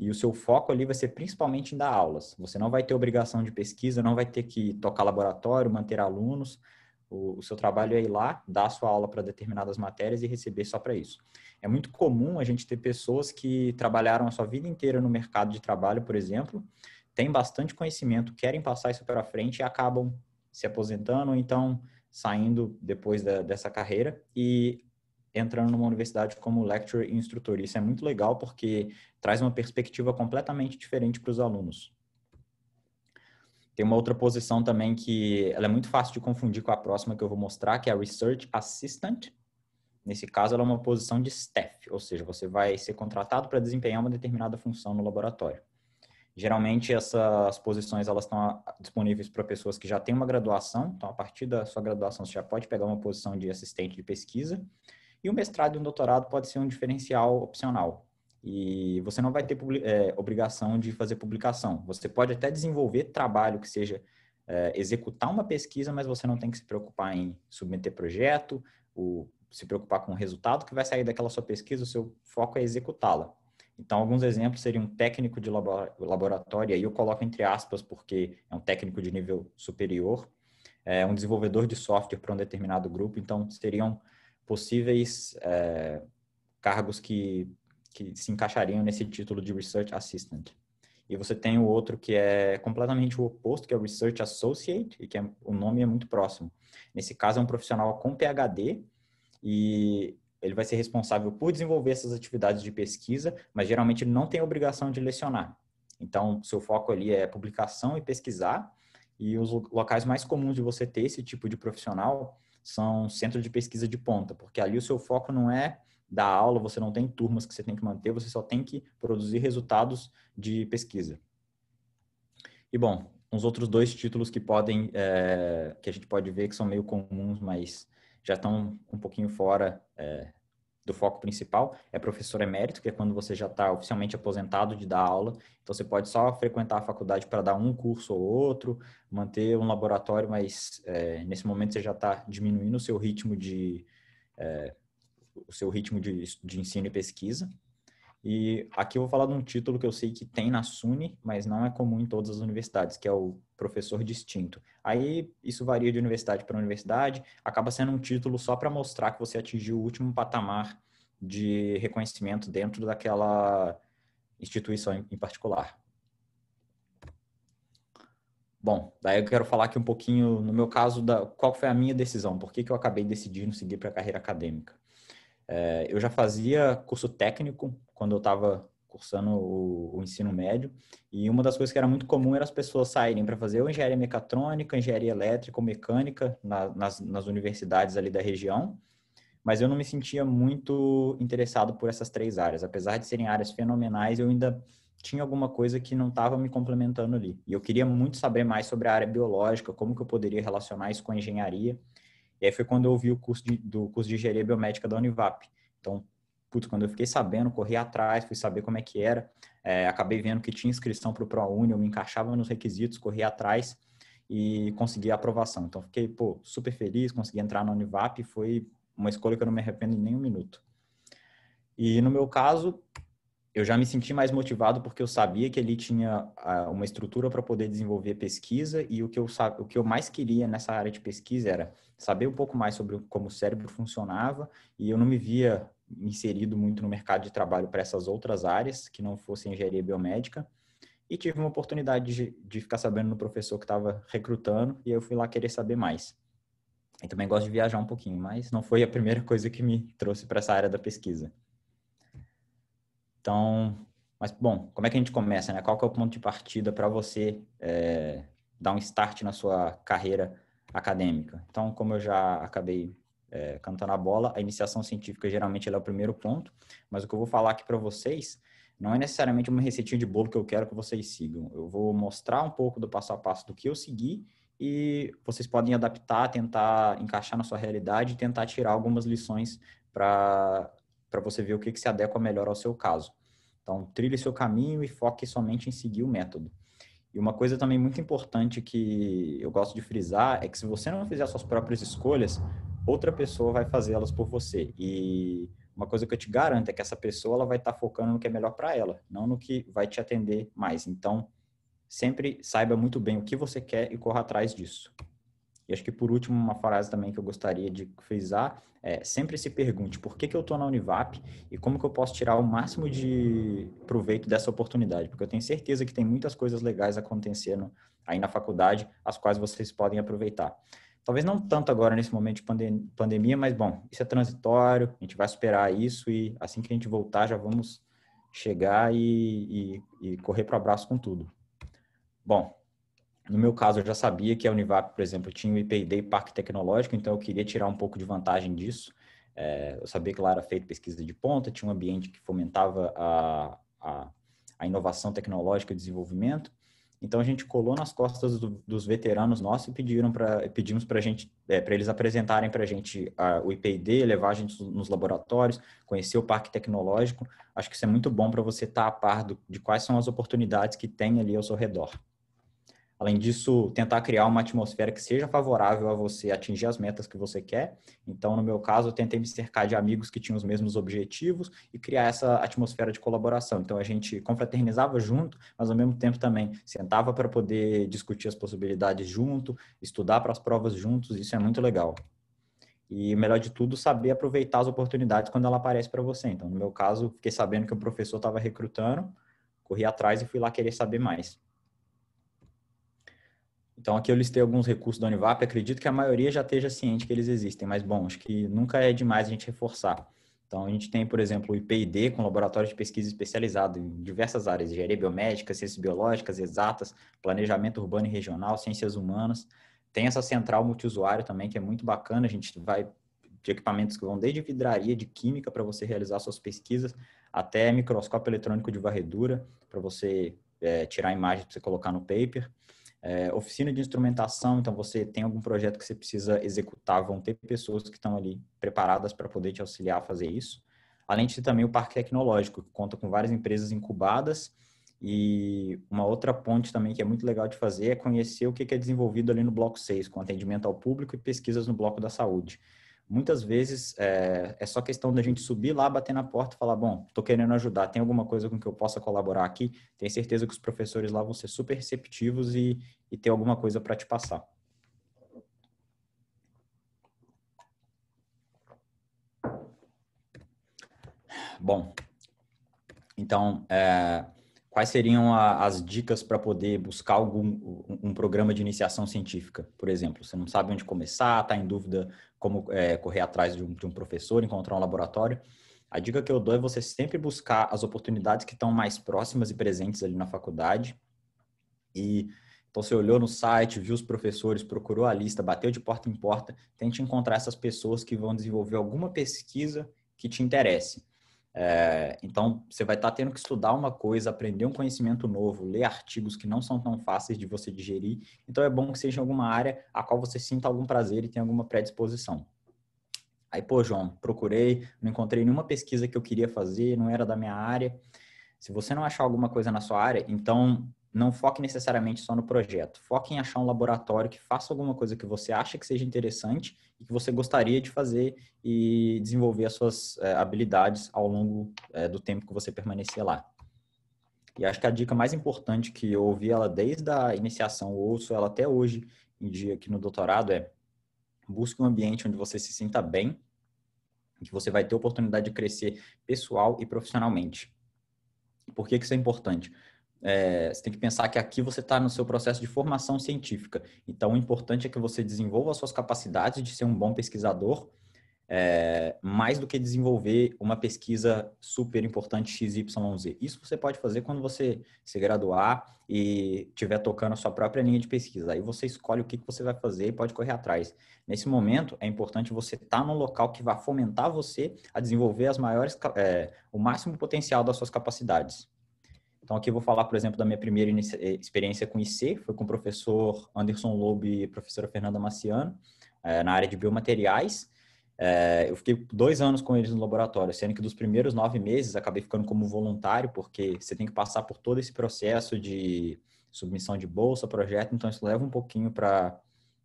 e o seu foco ali vai ser principalmente em dar aulas. Você não vai ter obrigação de pesquisa, não vai ter que tocar laboratório, manter alunos. O, o seu trabalho é ir lá, dar a sua aula para determinadas matérias e receber só para isso. É muito comum a gente ter pessoas que trabalharam a sua vida inteira no mercado de trabalho, por exemplo, têm bastante conhecimento, querem passar isso para frente e acabam se aposentando, ou então saindo depois da, dessa carreira e entrando numa universidade como lecturer e instrutor. Isso é muito legal porque traz uma perspectiva completamente diferente para os alunos. Tem uma outra posição também que ela é muito fácil de confundir com a próxima que eu vou mostrar, que é a Research Assistant. Nesse caso, ela é uma posição de staff, ou seja, você vai ser contratado para desempenhar uma determinada função no laboratório. Geralmente, essas posições elas estão ah, disponíveis para pessoas que já têm uma graduação, então, a partir da sua graduação, você já pode pegar uma posição de assistente de pesquisa. E o mestrado e o doutorado pode ser um diferencial opcional. E você não vai ter é, obrigação de fazer publicação. Você pode até desenvolver trabalho que seja é, executar uma pesquisa, mas você não tem que se preocupar em submeter projeto, ou se preocupar com o resultado que vai sair daquela sua pesquisa, o seu foco é executá-la. Então, alguns exemplos seriam um técnico de laboratório, aí eu coloco entre aspas porque é um técnico de nível superior, é um desenvolvedor de software para um determinado grupo, então seriam possíveis é, cargos que, que se encaixariam nesse título de Research Assistant. E você tem o outro que é completamente o oposto, que é o Research Associate, e que é, o nome é muito próximo. Nesse caso, é um profissional com PhD e ele vai ser responsável por desenvolver essas atividades de pesquisa, mas geralmente não tem obrigação de lecionar. Então, seu foco ali é publicação e pesquisar, e os locais mais comuns de você ter esse tipo de profissional são centros de pesquisa de ponta, porque ali o seu foco não é da aula, você não tem turmas que você tem que manter, você só tem que produzir resultados de pesquisa. E bom, uns outros dois títulos que podem, é, que a gente pode ver que são meio comuns, mas já estão um pouquinho fora é, do foco principal é professor emérito, que é quando você já está oficialmente aposentado de dar aula. Então você pode só frequentar a faculdade para dar um curso ou outro, manter um laboratório, mas é, nesse momento você já está diminuindo o seu ritmo de é, o seu ritmo de, de ensino e pesquisa. E aqui eu vou falar de um título que eu sei que tem na SUNY, mas não é comum em todas as universidades, que é o professor distinto. Aí isso varia de universidade para universidade, acaba sendo um título só para mostrar que você atingiu o último patamar de reconhecimento dentro daquela instituição em particular. Bom, daí eu quero falar aqui um pouquinho, no meu caso, da, qual foi a minha decisão, por que, que eu acabei decidindo seguir para a carreira acadêmica. É, eu já fazia curso técnico quando eu estava cursando o, o, ensino médio. E uma das coisas que era muito comum era as pessoas saírem para fazer ou engenharia mecatrônica, engenharia elétrica ou mecânica na, nas, nas universidades ali da região. Mas eu não me sentia muito interessado por essas três áreas. Apesar de serem áreas fenomenais, eu ainda tinha alguma coisa que não estava me complementando ali. E eu queria muito saber mais sobre a área biológica, como que eu poderia relacionar isso com a engenharia. E aí foi quando eu vi o curso de, do curso de engenharia biomédica da Univap. Então, Putz, quando eu fiquei sabendo, corri atrás, fui saber como é que era. É, acabei vendo que tinha inscrição para o ProUni, eu me encaixava nos requisitos, corri atrás e consegui a aprovação. Então, fiquei pô, super feliz, consegui entrar na Univap, foi uma escolha que eu não me arrependo em nenhum minuto. E no meu caso, eu já me senti mais motivado porque eu sabia que ele tinha ah, uma estrutura para poder desenvolver pesquisa e o que, eu, o que eu mais queria nessa área de pesquisa era saber um pouco mais sobre como o cérebro funcionava e eu não me via inserido muito no mercado de trabalho para essas outras áreas que não fosse engenharia biomédica. E tive uma oportunidade de, de ficar sabendo no professor que estava recrutando e eu fui lá querer saber mais. E também gosto de viajar um pouquinho, mas não foi a primeira coisa que me trouxe para essa área da pesquisa. Então, mas bom, como é que a gente começa, né? Qual que é o ponto de partida para você é, dar um start na sua carreira acadêmica? Então, como eu já acabei é, cantando a bola, a iniciação científica geralmente é o primeiro ponto, mas o que eu vou falar aqui para vocês não é necessariamente uma receitinha de bolo que eu quero que vocês sigam. Eu vou mostrar um pouco do passo a passo do que eu segui e vocês podem adaptar, tentar encaixar na sua realidade e tentar tirar algumas lições para você ver o que, que se adequa melhor ao seu caso. Então, trilhe seu caminho e foque somente em seguir o método. E uma coisa também muito importante que eu gosto de frisar é que se você não fizer suas próprias escolhas, outra pessoa vai fazer elas por você. E uma coisa que eu te garanto é que essa pessoa ela vai estar tá focando no que é melhor para ela, não no que vai te atender mais. Então, sempre saiba muito bem o que você quer e corra atrás disso. E acho que por último, uma frase também que eu gostaria de frisar é sempre se pergunte por que, que eu estou na Univap e como que eu posso tirar o máximo de proveito dessa oportunidade, porque eu tenho certeza que tem muitas coisas legais acontecendo aí na faculdade, as quais vocês podem aproveitar. Talvez não tanto agora nesse momento de pandem pandemia, mas bom, isso é transitório, a gente vai superar isso e assim que a gente voltar já vamos chegar e, e, e correr para o abraço com tudo. Bom, no meu caso eu já sabia que a Univap, por exemplo, tinha o IPD Parque Tecnológico, então eu queria tirar um pouco de vantagem disso. É, eu sabia que lá era feita pesquisa de ponta, tinha um ambiente que fomentava a, a, a inovação tecnológica e desenvolvimento. Então a gente colou nas costas do, dos veteranos nossos e pediram para pedimos para gente é, para eles apresentarem para a gente o IPD, levar a gente nos laboratórios, conhecer o parque tecnológico. Acho que isso é muito bom para você estar tá a par do, de quais são as oportunidades que tem ali ao seu redor. Além disso, tentar criar uma atmosfera que seja favorável a você atingir as metas que você quer. Então, no meu caso, eu tentei me cercar de amigos que tinham os mesmos objetivos e criar essa atmosfera de colaboração. Então, a gente confraternizava junto, mas ao mesmo tempo também sentava para poder discutir as possibilidades junto, estudar para as provas juntos. Isso é muito legal. E melhor de tudo, saber aproveitar as oportunidades quando ela aparece para você. Então, no meu caso, fiquei sabendo que o professor estava recrutando, corri atrás e fui lá querer saber mais. Então, aqui eu listei alguns recursos da Univap, acredito que a maioria já esteja ciente que eles existem, mas bom, acho que nunca é demais a gente reforçar. Então, a gente tem, por exemplo, o IPID, com laboratório de pesquisa especializado em diversas áreas, engenharia biomédica, ciências biológicas, exatas, planejamento urbano e regional, ciências humanas. Tem essa central multiusuário também, que é muito bacana, a gente vai de equipamentos que vão desde vidraria de química para você realizar suas pesquisas, até microscópio eletrônico de varredura para você é, tirar imagens para você colocar no paper. É, oficina de instrumentação, então você tem algum projeto que você precisa executar, vão ter pessoas que estão ali preparadas para poder te auxiliar a fazer isso. Além de ter também o Parque Tecnológico, que conta com várias empresas incubadas. E uma outra ponte também que é muito legal de fazer é conhecer o que é desenvolvido ali no bloco 6, com atendimento ao público e pesquisas no bloco da saúde muitas vezes é, é, só questão da gente subir lá, bater na porta e falar, bom, estou querendo ajudar, tem alguma coisa com que eu possa colaborar aqui? Tenho certeza que os professores lá vão ser super receptivos e, e ter alguma coisa para te passar. Bom, então, é, quais seriam a, as dicas para poder buscar algum um, um programa de iniciação científica, por exemplo? Você não sabe onde começar, está em dúvida como é, correr atrás de um, de um professor, encontrar um laboratório. A dica que eu dou é você sempre buscar as oportunidades que estão mais próximas e presentes ali na faculdade. E então você olhou no site, viu os professores, procurou a lista, bateu de porta em porta, tente encontrar essas pessoas que vão desenvolver alguma pesquisa que te interesse. É, então, você vai estar tá tendo que estudar uma coisa, aprender um conhecimento novo, ler artigos que não são tão fáceis de você digerir. Então, é bom que seja alguma área a qual você sinta algum prazer e tenha alguma predisposição. Aí, pô, João, procurei, não encontrei nenhuma pesquisa que eu queria fazer, não era da minha área. Se você não achar alguma coisa na sua área, então não foque necessariamente só no projeto. Foque em achar um laboratório que faça alguma coisa que você acha que seja interessante e que você gostaria de fazer e desenvolver as suas é, habilidades ao longo é, do tempo que você permanecer lá. E acho que a dica mais importante que eu ouvi ela desde a iniciação, ouço ela até hoje, em dia aqui no doutorado, é busque um ambiente onde você se sinta bem, que você vai ter oportunidade de crescer pessoal e profissionalmente. Por que, que isso é importante? é, você tem que pensar que aqui você está no seu processo de formação científica. Então, o importante é que você desenvolva as suas capacidades de ser um bom pesquisador, é, mais do que desenvolver uma pesquisa super importante XYZ. Isso você pode fazer quando você se graduar e estiver tocando a sua própria linha de pesquisa. Aí você escolhe o que, que você vai fazer e pode correr atrás. Nesse momento, é importante você estar tá num local que vai fomentar você a desenvolver as maiores, é, o máximo potencial das suas capacidades. Então, aqui eu vou falar, por exemplo, da minha primeira eh, experiência com IC, foi com o professor Anderson Loeb e professora Fernanda Maciano, é, na área de biomateriais. É, eu fiquei dois anos com eles no laboratório, sendo que dos primeiros nove meses acabei ficando como voluntário, porque você tem que passar por todo esse processo de submissão de bolsa, projeto, então isso leva um pouquinho para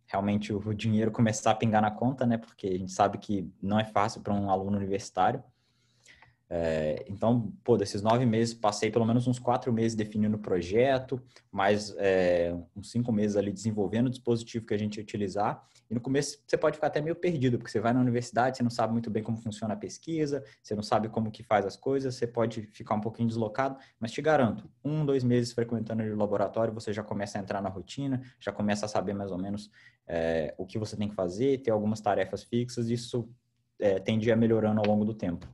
realmente o dinheiro começar a pingar na conta, né? Porque a gente sabe que não é fácil para um aluno universitário. É, então, pô, desses nove meses, passei pelo menos uns quatro meses definindo o projeto, mais é, uns cinco meses ali desenvolvendo o dispositivo que a gente utilizar. E no começo você pode ficar até meio perdido, porque você vai na universidade, você não sabe muito bem como funciona a pesquisa, você não sabe como que faz as coisas, você pode ficar um pouquinho deslocado, mas te garanto, um, dois meses frequentando o laboratório, você já começa a entrar na rotina, já começa a saber mais ou menos é, o que você tem que fazer, ter algumas tarefas fixas, e isso é, tende a melhorando ao longo do tempo.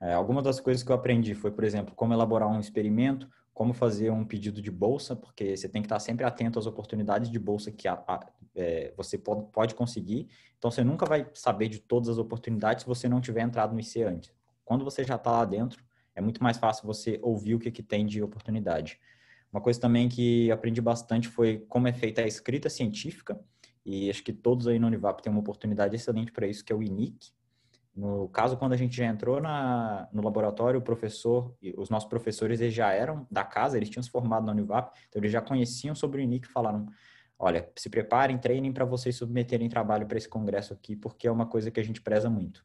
É, algumas das coisas que eu aprendi foi, por exemplo, como elaborar um experimento, como fazer um pedido de bolsa, porque você tem que estar sempre atento às oportunidades de bolsa que a, a, é, você pode, pode conseguir. Então, você nunca vai saber de todas as oportunidades se você não tiver entrado no IC antes. Quando você já está lá dentro, é muito mais fácil você ouvir o que, que tem de oportunidade. Uma coisa também que aprendi bastante foi como é feita a escrita científica, e acho que todos aí no Univap têm uma oportunidade excelente para isso, que é o INIC, no caso, quando a gente já entrou na, no laboratório, o professor, os nossos professores, eles já eram da casa, eles tinham se formado na Univap, então eles já conheciam sobre o NIC e falaram, olha, se preparem, treinem para vocês submeterem trabalho para esse congresso aqui, porque é uma coisa que a gente preza muito.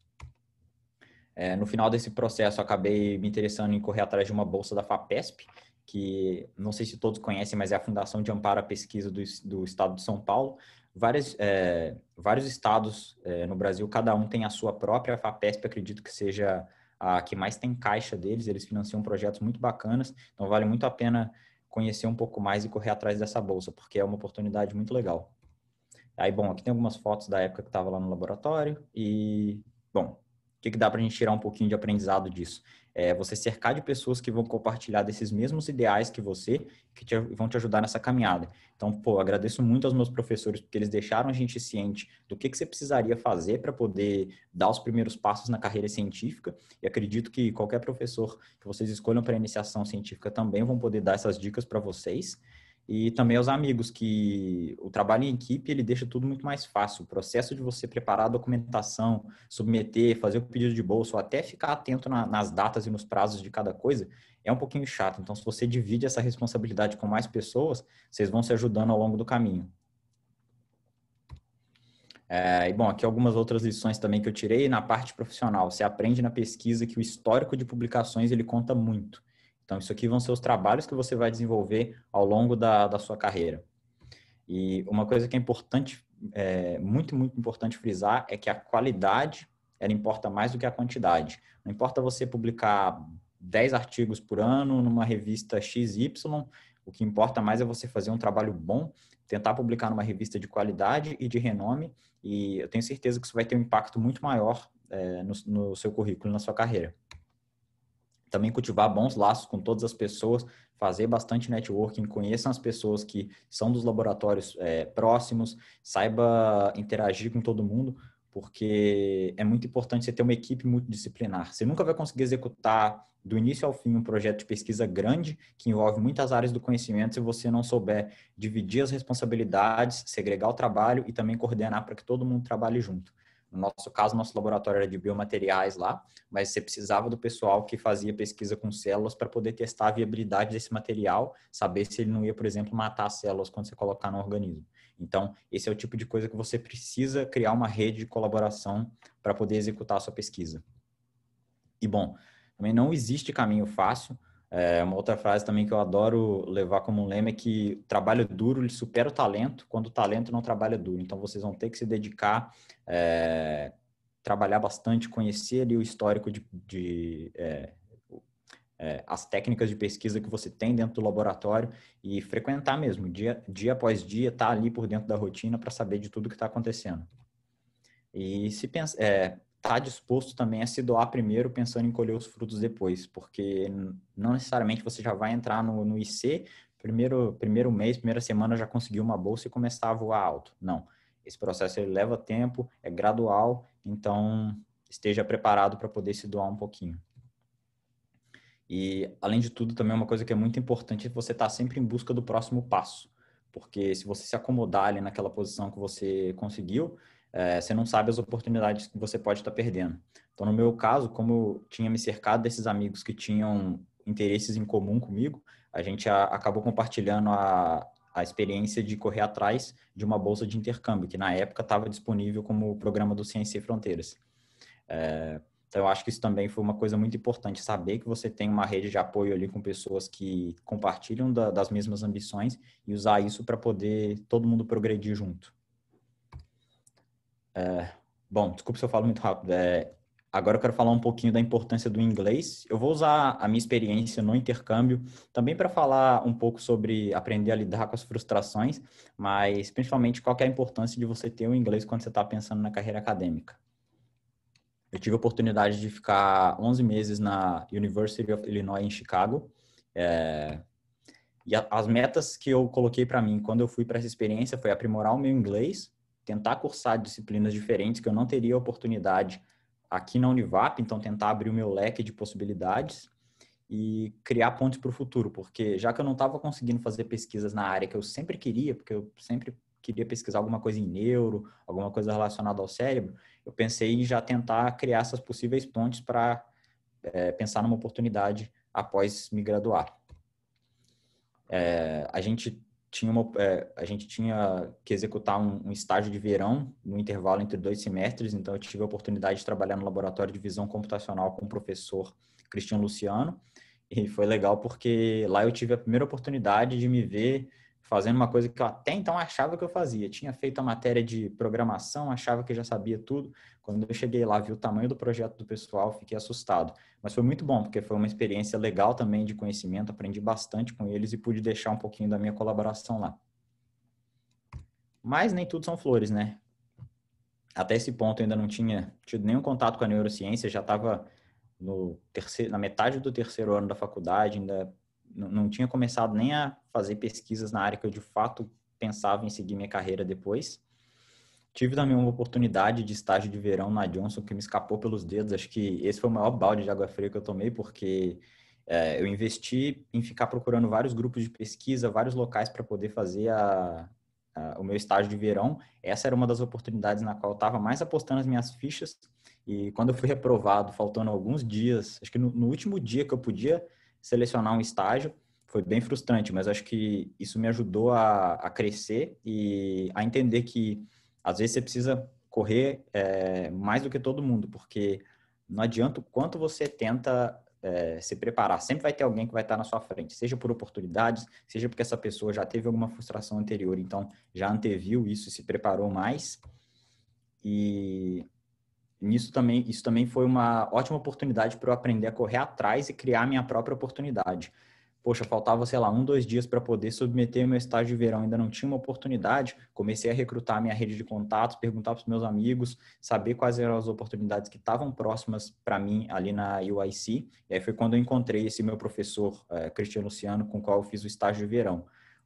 É, no final desse processo, acabei me interessando em correr atrás de uma bolsa da FAPESP, que não sei se todos conhecem, mas é a Fundação de Amparo à Pesquisa do, do Estado de São Paulo várias, é, vários estados é, no Brasil, cada um tem a sua própria. A FAPESP acredito que seja a que mais tem caixa deles. Eles financiam projetos muito bacanas, então vale muito a pena conhecer um pouco mais e correr atrás dessa bolsa, porque é uma oportunidade muito legal. Aí, bom, aqui tem algumas fotos da época que estava lá no laboratório e, bom, o que, que dá para a gente tirar um pouquinho de aprendizado disso? É você cercar de pessoas que vão compartilhar desses mesmos ideais que você, que te, vão te ajudar nessa caminhada. Então, pô, agradeço muito aos meus professores, porque eles deixaram a gente ciente do que, que você precisaria fazer para poder dar os primeiros passos na carreira científica. E acredito que qualquer professor que vocês escolham para iniciação científica também vão poder dar essas dicas para vocês e também aos amigos que o trabalho em equipe ele deixa tudo muito mais fácil. O processo de você preparar a documentação, submeter, fazer o pedido de bolsa, ou até ficar atento na, nas datas e nos prazos de cada coisa, é um pouquinho chato. Então, se você divide essa responsabilidade com mais pessoas, vocês vão se ajudando ao longo do caminho. É, e bom, aqui algumas outras lições também que eu tirei na parte profissional. Você aprende na pesquisa que o histórico de publicações ele conta muito. Então, isso aqui vão ser os trabalhos que você vai desenvolver ao longo da, da sua carreira. E uma coisa que é importante, é, muito, muito importante frisar, é que a qualidade, ela importa mais do que a quantidade. Não importa você publicar 10 artigos por ano numa revista XY, o que importa mais é você fazer um trabalho bom, tentar publicar numa revista de qualidade e de renome, e eu tenho certeza que isso vai ter um impacto muito maior é, no, no seu currículo, na sua carreira também cultivar bons laços com todas as pessoas, fazer bastante networking, conheça as pessoas que são dos laboratórios é, próximos, saiba interagir com todo mundo, porque é muito importante você ter uma equipe multidisciplinar. Você nunca vai conseguir executar do início ao fim um projeto de pesquisa grande que envolve muitas áreas do conhecimento se você não souber dividir as responsabilidades, segregar o trabalho e também coordenar para que todo mundo trabalhe junto. No nosso caso, nosso laboratório era de biomateriais lá, mas você precisava do pessoal que fazia pesquisa com células para poder testar a viabilidade desse material, saber se ele não ia, por exemplo, matar as células quando você colocar no organismo. Então, esse é o tipo de coisa que você precisa criar uma rede de colaboração para poder executar a sua pesquisa. E bom, também não existe caminho fácil é, uma outra frase também que eu adoro levar como lema é que trabalho duro ele supera o talento quando o talento não trabalha duro. Então vocês vão ter que se dedicar, é, trabalhar bastante, conhecer ali o histórico de, de é, é as técnicas de pesquisa que você tem dentro do laboratório e frequentar mesmo, dia, dia após dia, estar tá ali por dentro da rotina para saber de tudo que está acontecendo. E se pensa, é, tá disposto também a se doar primeiro, pensando em colher os frutos depois, porque não necessariamente você já vai entrar no, no IC, primeiro, primeiro mês, primeira semana já conseguiu uma bolsa e começar a voar alto. Não. Esse processo ele leva tempo, é gradual, então esteja preparado para poder se doar um pouquinho. E, além de tudo, também uma coisa que é muito importante é você estar tá sempre em busca do próximo passo. Porque se você se acomodar ali naquela posição que você conseguiu, é, você não sabe as oportunidades que você pode estar perdendo. Então, no meu caso, como eu tinha me cercado desses amigos que tinham interesses em comum comigo, a gente a, acabou compartilhando a, a experiência de correr atrás de uma bolsa de intercâmbio, que na época estava disponível como programa do Ciência e Fronteiras. É, então, eu acho que isso também foi uma coisa muito importante, saber que você tem uma rede de apoio ali com pessoas que compartilham da, das mesmas ambições e usar isso para poder todo mundo progredir junto. É, bom, desculpa se eu falo muito rápido. É, agora eu quero falar um pouquinho da importância do inglês. Eu vou usar a minha experiência no intercâmbio também para falar um pouco sobre aprender a lidar com as frustrações, mas principalmente qual é a importância de você ter o inglês quando você está pensando na carreira acadêmica. Eu tive a oportunidade de ficar 11 meses na University of Illinois em Chicago. É, e a, as metas que eu coloquei para mim quando eu fui para essa experiência foi aprimorar o meu inglês, tentar cursar disciplinas diferentes que eu não teria oportunidade aqui na Univap, então tentar abrir o meu leque de possibilidades e criar pontes para o futuro, porque já que eu não estava conseguindo fazer pesquisas na área que eu sempre queria, porque eu sempre queria pesquisar alguma coisa em neuro, alguma coisa relacionada ao cérebro, eu pensei em já tentar criar essas possíveis pontes para é, pensar numa oportunidade após me graduar. É, a gente tinha uma, é, a gente tinha que executar um, um, estágio de verão no intervalo entre dois semestres, então eu tive a oportunidade de trabalhar no laboratório de visão computacional com o professor Cristian Luciano, e foi legal porque lá eu tive a primeira oportunidade de me ver fazendo uma coisa que eu até então achava que eu fazia. Tinha feito a matéria de programação, achava que já sabia tudo. Quando eu cheguei lá, vi o tamanho do projeto do pessoal, fiquei assustado. Mas foi muito bom, porque foi uma experiência legal também de conhecimento, aprendi bastante com eles e pude deixar um pouquinho da minha colaboração lá. Mas nem tudo são flores, né? Até esse ponto eu ainda não tinha tido nenhum contato com a neurociência, já estava no terceiro, na metade do terceiro ano da faculdade, ainda não tinha começado nem a fazer pesquisas na área que eu de fato pensava em seguir minha carreira depois. Tive também uma oportunidade de estágio de verão na Johnson que me escapou pelos dedos. Acho que esse foi o maior balde de água fria que eu tomei, porque é, eu investi em ficar procurando vários grupos de pesquisa, vários locais para poder fazer a, a, o meu estágio de verão. Essa era uma das oportunidades na qual eu estava mais apostando as minhas fichas. E quando eu fui reprovado, faltando alguns dias, acho que no, no último dia que eu podia selecionar um estágio. Foi bem frustrante, mas acho que isso me ajudou a, a crescer e a entender que às vezes você precisa correr é, mais do que todo mundo, porque não adianta o quanto você tenta é, se preparar, sempre vai ter alguém que vai estar na sua frente, seja por oportunidades, seja porque essa pessoa já teve alguma frustração anterior, então já anteviu isso e se preparou mais. E nisso também, isso também foi uma ótima oportunidade para eu aprender a correr atrás e criar minha própria oportunidade. Poxa, faltava, sei lá, um, dois dias para poder submeter meu estágio de verão, ainda não tinha uma oportunidade. Comecei a recrutar minha rede de contatos, perguntar para os meus amigos, saber quais eram as oportunidades que estavam próximas para mim ali na UIC. E aí foi quando eu encontrei esse meu professor, eh, Cristiano Luciano, com o qual eu fiz o estágio de verão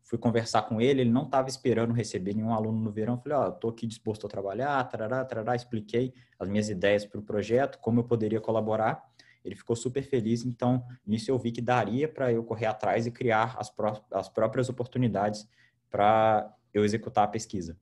fui conversar com ele, ele não estava esperando receber nenhum aluno no verão. Eu falei, ó, oh, estou aqui disposto a trabalhar, trará trará expliquei as minhas ideias para o projeto, como eu poderia colaborar. Ele ficou super feliz, então nisso eu vi que daria para eu correr atrás e criar as, pró as próprias oportunidades para eu executar a pesquisa.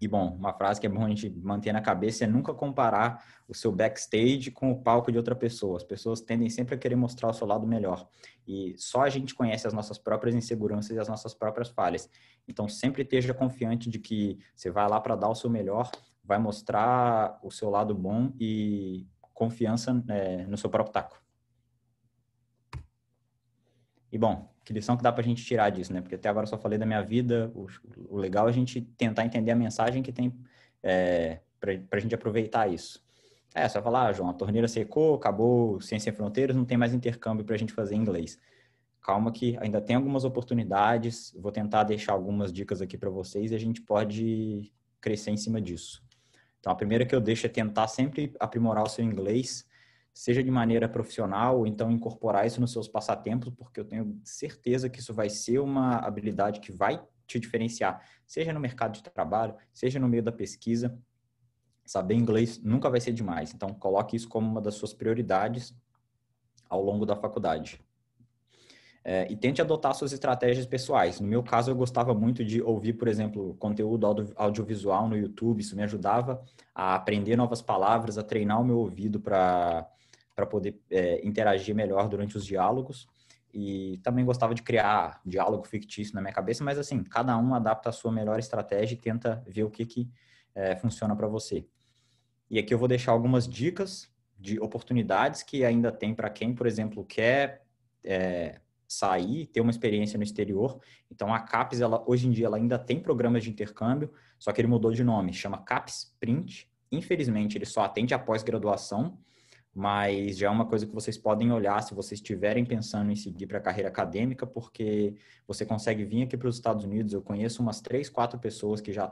E bom, uma frase que é bom a gente manter na cabeça é nunca comparar o seu backstage com o palco de outra pessoa. As pessoas tendem sempre a querer mostrar o seu lado melhor. E só a gente conhece as nossas próprias inseguranças e as nossas próprias falhas. Então sempre esteja confiante de que você vai lá para dar o seu melhor, vai mostrar o seu lado bom e confiança é, no seu próprio taco. E bom, que lição que dá para a gente tirar disso, né? Porque até agora só falei da minha vida. O, o legal é a gente tentar entender a mensagem que tem é, para a gente aproveitar isso. É, só falar, ah, João, a torneira secou, acabou Ciência Sem Fronteiras, não tem mais intercâmbio para a gente fazer em inglês. Calma que ainda tem algumas oportunidades, vou tentar deixar algumas dicas aqui para vocês e a gente pode crescer em cima disso. Então, a primeira que eu deixo é tentar sempre aprimorar o seu inglês, seja de maneira profissional, ou então incorporar isso nos seus passatempos, porque eu tenho certeza que isso vai ser uma habilidade que vai te diferenciar, seja no mercado de trabalho, seja no meio da pesquisa. Saber inglês nunca vai ser demais, então coloque isso como uma das suas prioridades ao longo da faculdade. É, e tente adotar suas estratégias pessoais. No meu caso, eu gostava muito de ouvir, por exemplo, conteúdo audio audiovisual no YouTube. Isso me ajudava a aprender novas palavras, a treinar o meu ouvido para para poder é, interagir melhor durante os diálogos. E também gostava de criar diálogo fictício na minha cabeça, mas assim, cada um adapta a sua melhor estratégia e tenta ver o que, que é, funciona para você. E aqui eu vou deixar algumas dicas de oportunidades que ainda tem para quem, por exemplo, quer é, sair, ter uma experiência no exterior. Então a CAPES, ela, hoje em dia, ela ainda tem programas de intercâmbio, só que ele mudou de nome, chama CAPES Print. Infelizmente, ele só atende após graduação mas já é uma coisa que vocês podem olhar se vocês estiverem pensando em seguir para a carreira acadêmica, porque você consegue vir aqui para os Estados Unidos. Eu conheço umas três, quatro pessoas que já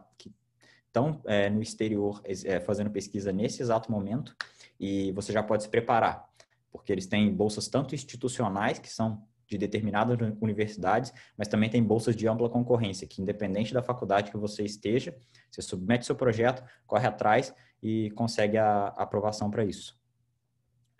estão é, no exterior é, fazendo pesquisa nesse exato momento, e você já pode se preparar, porque eles têm bolsas tanto institucionais, que são de determinadas universidades, mas também tem bolsas de ampla concorrência, que independente da faculdade que você esteja, você submete seu projeto, corre atrás e consegue a aprovação para isso.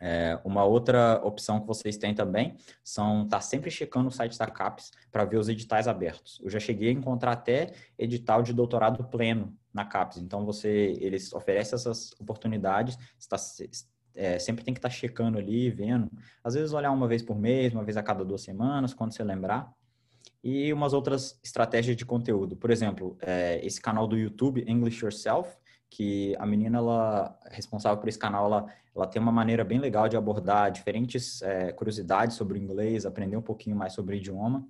É, uma outra opção que vocês têm também são estar tá sempre checando o site da CAPES para ver os editais abertos. Eu já cheguei a encontrar até edital de doutorado pleno na CAPES. Então você eles oferecem essas oportunidades, está é, sempre tem que estar tá checando ali, vendo. Às vezes olhar uma vez por mês, uma vez a cada duas semanas, quando você lembrar. E umas outras estratégias de conteúdo. Por exemplo, é, esse canal do YouTube, English Yourself, que a menina ela responsável por esse canal ela, ela tem uma maneira bem legal de abordar diferentes é, curiosidades sobre o inglês aprender um pouquinho mais sobre o idioma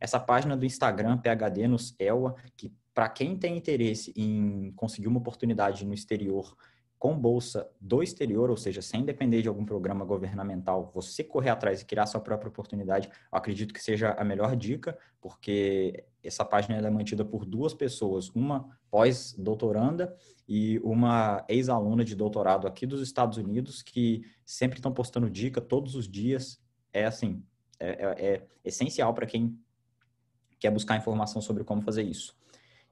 essa página do Instagram PhD nos ELA que para quem tem interesse em conseguir uma oportunidade no exterior com bolsa do exterior, ou seja, sem depender de algum programa governamental, você correr atrás e criar sua própria oportunidade, acredito que seja a melhor dica, porque essa página é mantida por duas pessoas, uma pós-doutoranda e uma ex-aluna de doutorado aqui dos Estados Unidos, que sempre estão postando dica todos os dias. É assim, é, é, é essencial para quem quer buscar informação sobre como fazer isso.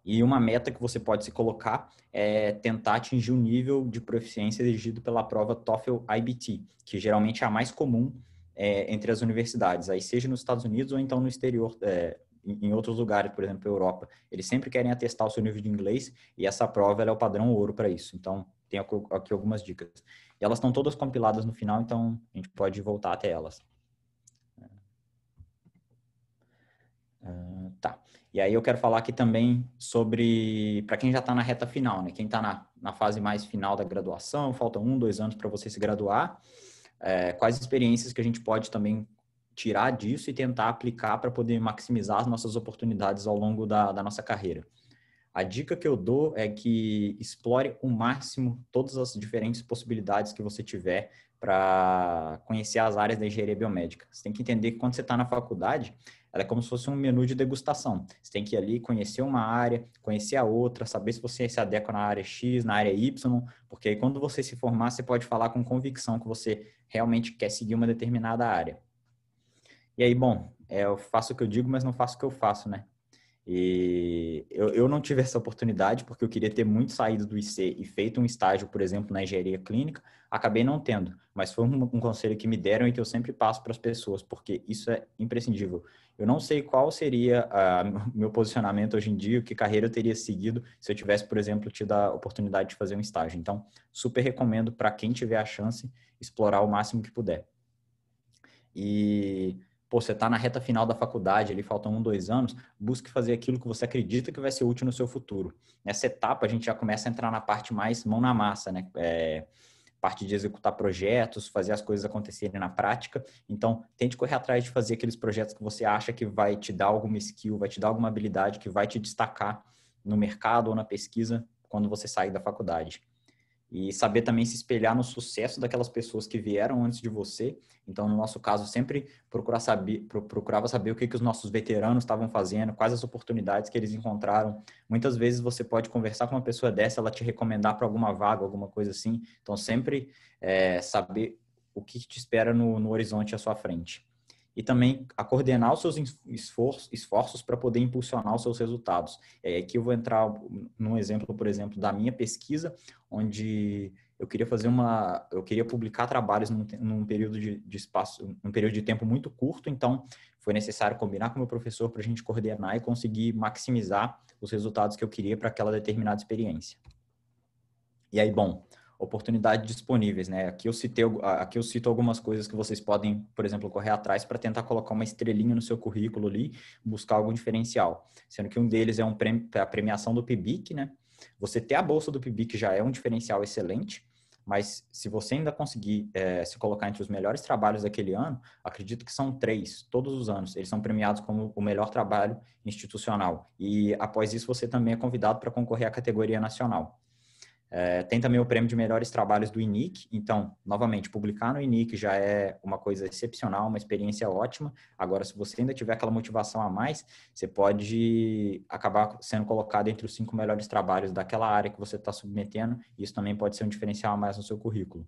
E uma meta que você pode se colocar é tentar atingir o um nível de proficiência exigido pela prova TOEFL IBT, que geralmente é a mais comum é, entre as universidades, aí seja nos Estados Unidos ou então no exterior, é, em outros lugares, por exemplo, Europa. Eles sempre querem atestar o seu nível de inglês e essa prova é o padrão ouro para isso. Então, tem aqui algumas dicas. E elas estão todas compiladas no final, então a gente pode voltar até elas. Uh, tá. E aí eu quero falar aqui também sobre, para quem já está na reta final, né? Quem está na, na fase mais final da graduação, falta um, dois anos para você se graduar, é, quais experiências que a gente pode também tirar disso e tentar aplicar para poder maximizar as nossas oportunidades ao longo da, da nossa carreira. A dica que eu dou é que explore o máximo todas as diferentes possibilidades que você tiver para conhecer as áreas da engenharia biomédica. Você tem que entender que quando você está na faculdade, ela é como se fosse um menu de degustação. Você tem que ir ali, conhecer uma área, conhecer a outra, saber se você se adequa na área X, na área Y, porque aí quando você se formar, você pode falar com convicção que você realmente quer seguir uma determinada área. E aí, bom, é, eu faço o que eu digo, mas não faço o que eu faço, né? E eu, eu não tive essa oportunidade porque eu queria ter muito saído do IC e feito um estágio, por exemplo, na engenharia clínica. Acabei não tendo, mas foi um, um conselho que me deram e que eu sempre passo para as pessoas, porque isso é imprescindível. Eu não sei qual seria o meu posicionamento hoje em dia, que carreira eu teria seguido se eu tivesse, por exemplo, tido a oportunidade de fazer um estágio. Então, super recomendo para quem tiver a chance explorar o máximo que puder. E pô, você está na reta final da faculdade, ali faltam um, dois anos, busque fazer aquilo que você acredita que vai ser útil no seu futuro. Nessa etapa, a gente já começa a entrar na parte mais mão na massa, né? É, parte de executar projetos, fazer as coisas acontecerem na prática. Então, tente correr atrás de fazer aqueles projetos que você acha que vai te dar alguma skill, vai te dar alguma habilidade que vai te destacar no mercado ou na pesquisa quando você sair da faculdade e saber também se espelhar no sucesso daquelas pessoas que vieram antes de você. Então, no nosso caso, sempre procurar saber, procurava saber o que, que os nossos veteranos estavam fazendo, quais as oportunidades que eles encontraram. Muitas vezes você pode conversar com uma pessoa dessa, ela te recomendar para alguma vaga, alguma coisa assim. Então, sempre é, saber o que te espera no, no horizonte à sua frente e também a coordenar os seus esforços, esforços para poder impulsionar os seus resultados. É aqui eu vou entrar num exemplo, por exemplo, da minha pesquisa, onde eu queria fazer uma, eu queria publicar trabalhos num, num período de, de, espaço, num período de tempo muito curto, então foi necessário combinar com o meu professor para a gente coordenar e conseguir maximizar os resultados que eu queria para aquela determinada experiência. E aí, bom, oportunidades disponíveis, né? Aqui eu citei, aqui eu cito algumas coisas que vocês podem, por exemplo, correr atrás para tentar colocar uma estrelinha no seu currículo ali, buscar algum diferencial. Sendo que um deles é um prêmio, é a premiação do PIBIC, né? Você ter a bolsa do PIBIC já é um diferencial excelente, mas se você ainda conseguir é, se colocar entre os melhores trabalhos daquele ano, acredito que são três, todos os anos. Eles são premiados como o melhor trabalho institucional. E após isso, você também é convidado para concorrer à categoria nacional. É, tem também o prêmio de melhores trabalhos do INIC. Então, novamente, publicar no INIC já é uma coisa excepcional, uma experiência ótima. Agora, se você ainda tiver aquela motivação a mais, você pode acabar sendo colocado entre os cinco melhores trabalhos daquela área que você está submetendo. Isso também pode ser um diferencial a mais no seu currículo.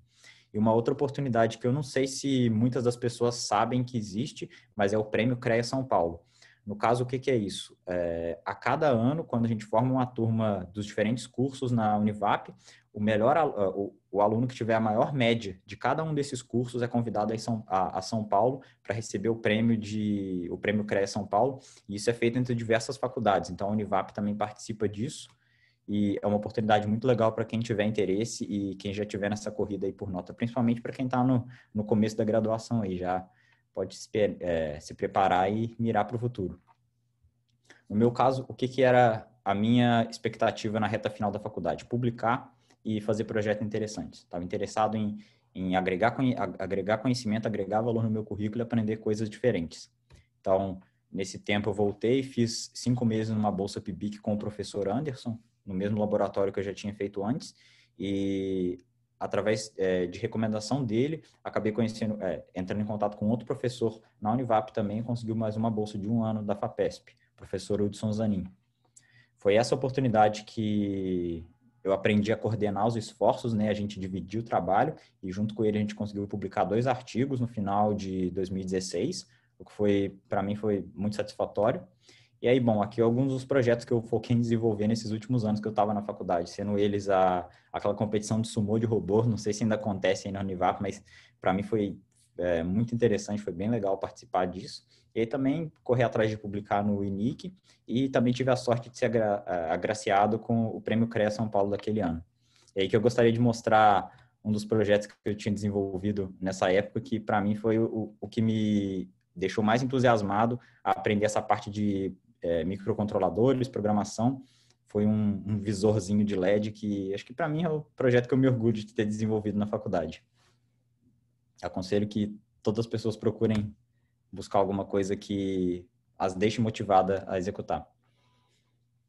E uma outra oportunidade que eu não sei se muitas das pessoas sabem que existe, mas é o Prêmio CREA São Paulo. No caso, o que, que é isso? É, a cada ano, quando a gente forma uma turma dos diferentes cursos na Univap, o melhor eh, o, o aluno que tiver a maior média de cada um desses cursos é convidado a São, a, a São Paulo para receber o prêmio de o prêmio CREA São Paulo. E isso é feito entre diversas faculdades. Então a Univap também participa disso e é uma oportunidade muito legal para quem tiver interesse e quem já tiver nessa corrida aí por nota, principalmente para quem está no, no começo da graduação aí já pode se, é, se preparar e mirar para o futuro. No meu caso, o que, que era a minha expectativa na reta final da faculdade? Publicar e fazer projetos interessantes. Estava interessado em, em agregar, agregar conhecimento, agregar valor no meu currículo e aprender coisas diferentes. Então, nesse tempo eu voltei, fiz cinco meses numa bolsa PIBIC com o professor Anderson, no mesmo laboratório que eu já tinha feito antes, e através é, de recomendação dele, acabei conhecendo, é, entrando em contato com outro professor na Univap também, conseguiu mais uma bolsa de um ano da FAPESP, professor Hudson Zanin. Foi essa oportunidade que eu aprendi a coordenar os esforços, né? A gente dividiu o trabalho e junto com ele a gente conseguiu publicar dois artigos no final de 2016, o que foi para mim foi muito satisfatório. E aí, bom, aqui alguns dos projetos que eu foquei em desenvolver nesses últimos anos que eu estava na faculdade, sendo eles a, aquela competição de sumô de robô, não sei se ainda acontece aí na Univap, mas para mim foi é, muito interessante, foi bem legal participar disso. E aí também corri atrás de publicar no INIC e também tive a sorte de ser agra agraciado com o Prêmio CREA São Paulo daquele ano. E aí que eu gostaria de mostrar um dos projetos que eu tinha desenvolvido nessa época, que para mim foi o, o que me deixou mais entusiasmado a aprender essa parte de é, microcontroladores, programação, foi um, um, visorzinho de LED que acho que para mim é o projeto que eu me orgulho de ter desenvolvido na faculdade. Aconselho que todas as pessoas procurem buscar alguma coisa que as deixe motivada a executar.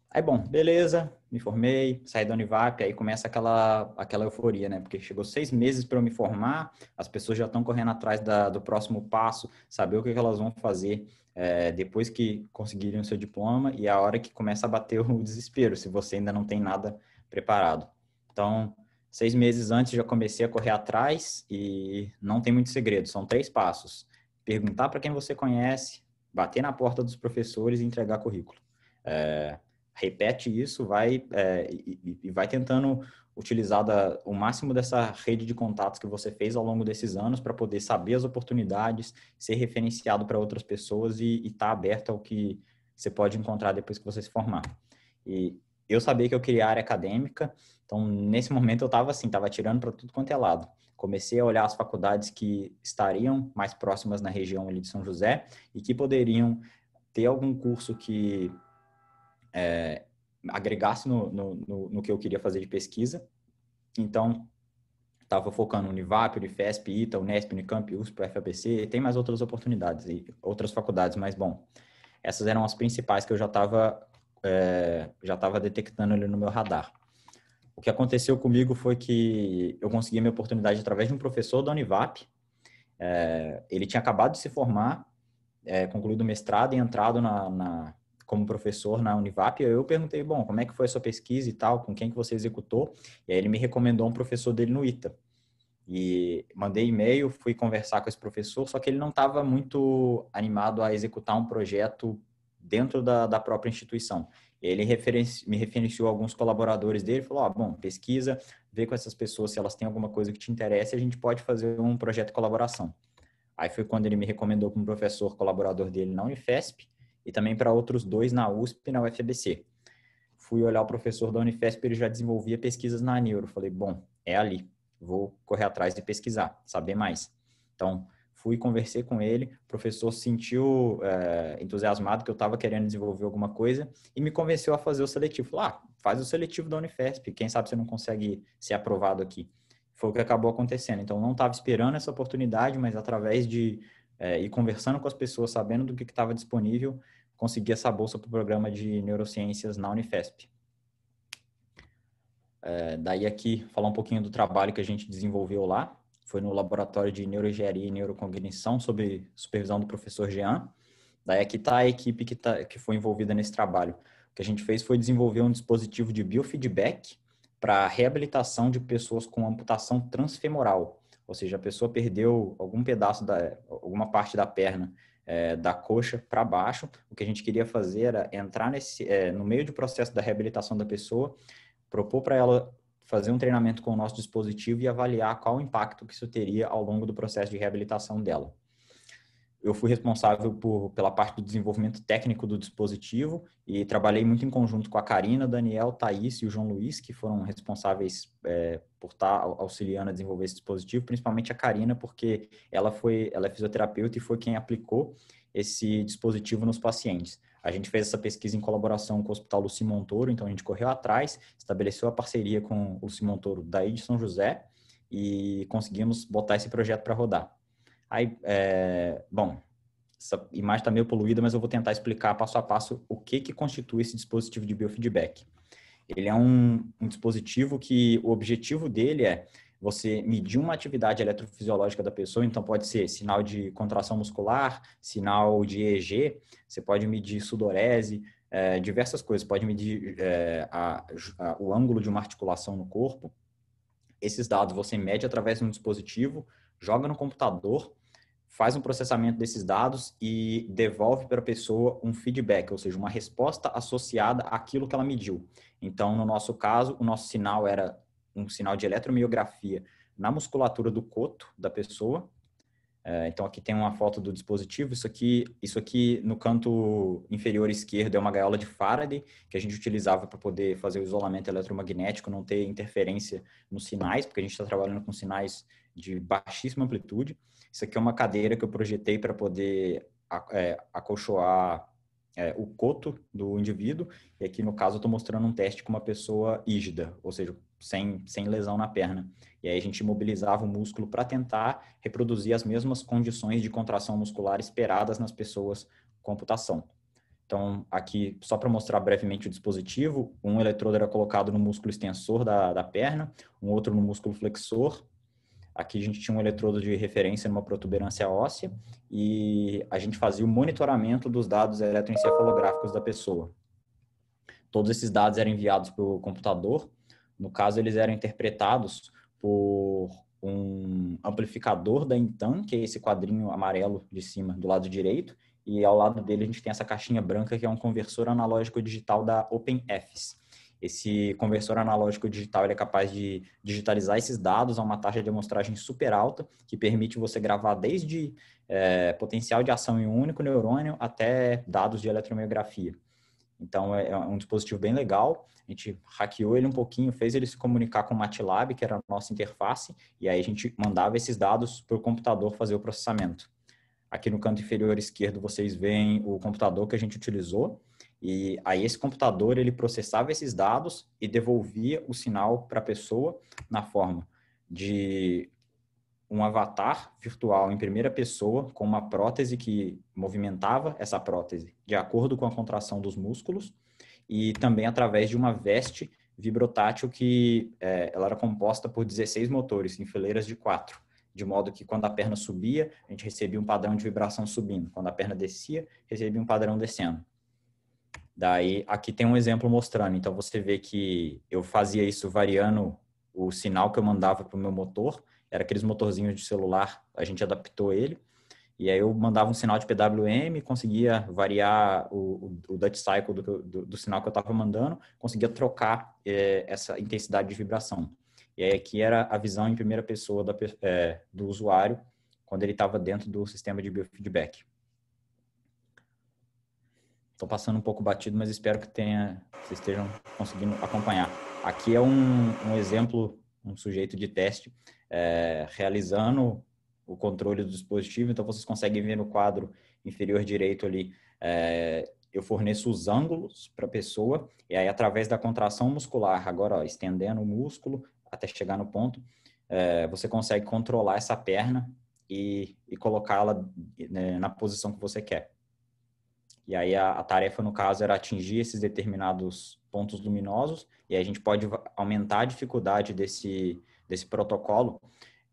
Aí, bom, beleza, me formei, saí da Univap, aí começa aquela, aquela euforia, né? Porque chegou seis meses para eu me formar, as pessoas já estão correndo atrás da, do próximo passo, saber o que, elas vão fazer é, depois que conseguirem o seu diploma e a hora que começa a bater o desespero, se você ainda não tem nada preparado. Então, seis meses antes já comecei a correr atrás e não tem muito segredo, são três passos. Perguntar para quem você conhece, bater na porta dos professores e entregar currículo. É, repete isso, vai é, e, e, vai tentando utilizar da, o máximo dessa rede de contatos que você fez ao longo desses anos para poder saber as oportunidades, ser referenciado para outras pessoas e estar tá aberto ao que você pode encontrar depois que você se formar. E eu sabia que eu queria área acadêmica, então nesse momento eu estava assim, estava tirando para tudo quanto é lado. Comecei a olhar as faculdades que estariam mais próximas na região ali de São José e que poderiam ter algum curso que é, agregasse no, no, no, no, que eu queria fazer de pesquisa. Então, estava focando no Univap, Unifesp, ITA, Unesp, Unicamp, USP, FABC, tem mais outras oportunidades e outras faculdades, mas bom, essas eram as principais que eu já estava é, já estava detectando ali no meu radar. O que aconteceu comigo foi que eu consegui minha oportunidade através de um professor da Univap. É, ele tinha acabado de se formar, é, concluído o mestrado e entrado na, na como professor na Univap, eu perguntei, bom, como é que foi a sua pesquisa e tal, com quem que você executou? E aí ele me recomendou um professor dele no ITA. E mandei e-mail, fui conversar com esse professor, só que ele não estava muito animado a executar um projeto dentro da, da própria instituição. Ele referenci, me referenciou alguns colaboradores dele, falou, ah, bom, pesquisa, vê com essas pessoas se elas têm alguma coisa que te interessa, a gente pode fazer um projeto de colaboração. Aí foi quando ele me recomendou como um professor colaborador dele na Unifesp, e também para outros dois na USP e na UFBC. Fui olhar o professor da Unifesp, ele já desenvolvia pesquisas na neuro. Falei, bom, é ali, vou correr atrás e pesquisar, saber mais. Então, fui conversei com ele, o professor sentiu é, entusiasmado que eu estava querendo desenvolver alguma coisa e me convenceu a fazer o seletivo. Falou, ah, faz o seletivo da Unifesp, quem sabe você não consegue ser aprovado aqui. Foi o que acabou acontecendo. Então, não estava esperando essa oportunidade, mas através de é, ir conversando com as pessoas, sabendo do que estava disponível, consegui essa bolsa para o programa de neurociências na Unifesp. É, daí aqui, falar um pouquinho do trabalho que a gente desenvolveu lá. Foi no Laboratório de Neuroengenharia e Neurocognição, sob supervisão do professor Jean. Daí aqui está a equipe que, tá, que foi envolvida nesse trabalho. O que a gente fez foi desenvolver um dispositivo de biofeedback para a reabilitação de pessoas com amputação transfemoral, ou seja, a pessoa perdeu algum pedaço da alguma parte da perna é, da coxa para baixo. O que a gente queria fazer era entrar nesse, é, no meio do processo da reabilitação da pessoa, propor para ela fazer um treinamento com o nosso dispositivo e avaliar qual impacto que isso teria ao longo do processo de reabilitação dela eu fui responsável por, pela parte do desenvolvimento técnico do dispositivo e trabalhei muito em conjunto com a Karina, Daniel, Thaís e o João Luiz, que foram responsáveis é, por estar tá auxiliando a desenvolver esse dispositivo, principalmente a Karina, porque ela foi, ela é fisioterapeuta e foi quem aplicou esse dispositivo nos pacientes. A gente fez essa pesquisa em colaboração com o Hospital Luci Montoro, então a gente correu atrás, estabeleceu a parceria com o Luci Montoro daí de São José e conseguimos botar esse projeto para rodar. Aí, é, bom, essa imagem está meio poluída, mas eu vou tentar explicar passo a passo o que, que constitui esse dispositivo de biofeedback. Ele é um, um dispositivo que o objetivo dele é você medir uma atividade eletrofisiológica da pessoa, então pode ser sinal de contração muscular, sinal de EEG, você pode medir sudorese, é, diversas coisas, pode medir é, a, a, o ângulo de uma articulação no corpo. Esses dados você mede através de um dispositivo, joga no computador faz um processamento desses dados e devolve para a pessoa um feedback, ou seja, uma resposta associada àquilo que ela mediu. Então, no nosso caso, o nosso sinal era um sinal de eletromiografia na musculatura do coto da pessoa. Eh, então, aqui tem uma foto do dispositivo. Isso aqui, isso aqui no canto inferior esquerdo é uma gaiola de Faraday que a gente utilizava para poder fazer o isolamento eletromagnético, não ter interferência nos sinais, porque a gente está trabalhando com sinais de baixíssima amplitude. Isso aqui é uma cadeira que eu projetei para poder é, acolchoar é, o coto do indivíduo. E aqui, no caso, eu estou mostrando um teste com uma pessoa ígida, ou seja, sem, sem lesão na perna. E aí a gente mobilizava o músculo para tentar reproduzir as mesmas condições de contração muscular esperadas nas pessoas com amputação. Então, aqui, só para mostrar brevemente o dispositivo, um eletrodo era colocado no músculo extensor da, da perna, um outro no músculo flexor, Aqui a gente tinha um eletrodo de referência numa protuberância óssea e a gente fazia o monitoramento dos dados eletroencefalográficos da pessoa. Todos esses dados eram enviados para o computador. No caso, eles eram interpretados por um amplificador da Intan, que é esse quadrinho amarelo de cima do lado direito, e ao lado dele a gente tem essa caixinha branca que é um conversor analógico digital da OpenFS. Esse conversor analógico digital ele é capaz de digitalizar esses dados a uma taxa de amostragem super alta, que permite você gravar desde é, potencial de ação em um único neurônio até dados de eletromiografia. Então, é, é um dispositivo bem legal. A gente hackeou ele um pouquinho, fez ele se comunicar com o MATLAB, que era a nossa interface, e aí a gente mandava esses dados para o computador fazer o processamento. Aqui no canto inferior esquerdo, vocês veem o computador que a gente utilizou. E aí esse computador ele processava esses dados e devolvia o sinal para a pessoa na forma de um avatar virtual em primeira pessoa com uma prótese que movimentava essa prótese de acordo com a contração dos músculos e também através de uma veste vibrotátil que é, ela era composta por 16 motores em fileiras de quatro, de modo que quando a perna subia, a gente recebia um padrão de vibração subindo, quando a perna descia, recebia um padrão descendo. Daí, aqui tem um exemplo mostrando. Então, você vê que eu fazia isso variando o sinal que eu mandava para o meu motor. Era aqueles motorzinhos de celular, a gente adaptou ele. E aí eu mandava um sinal de PWM, conseguia variar o, o, o Dutch Cycle do, do, do, sinal que eu estava mandando, conseguia trocar é, essa intensidade de vibração. E aí aqui era a visão em primeira pessoa da, é, do usuário quando ele estava dentro do sistema de biofeedback. Estou passando um pouco batido, mas espero que tenha, vocês estejam conseguindo acompanhar. Aqui é um, um exemplo, um sujeito de teste é, realizando o controle do dispositivo. Então, vocês conseguem ver no quadro inferior direito ali, é, eu forneço os ângulos para a pessoa, e aí, através da contração muscular, agora ó, estendendo o músculo até chegar no ponto, é, você consegue controlar essa perna e, e colocá-la né, na posição que você quer. E aí a, a tarefa, no caso, era atingir esses determinados pontos luminosos, e a gente pode aumentar a dificuldade desse, desse protocolo,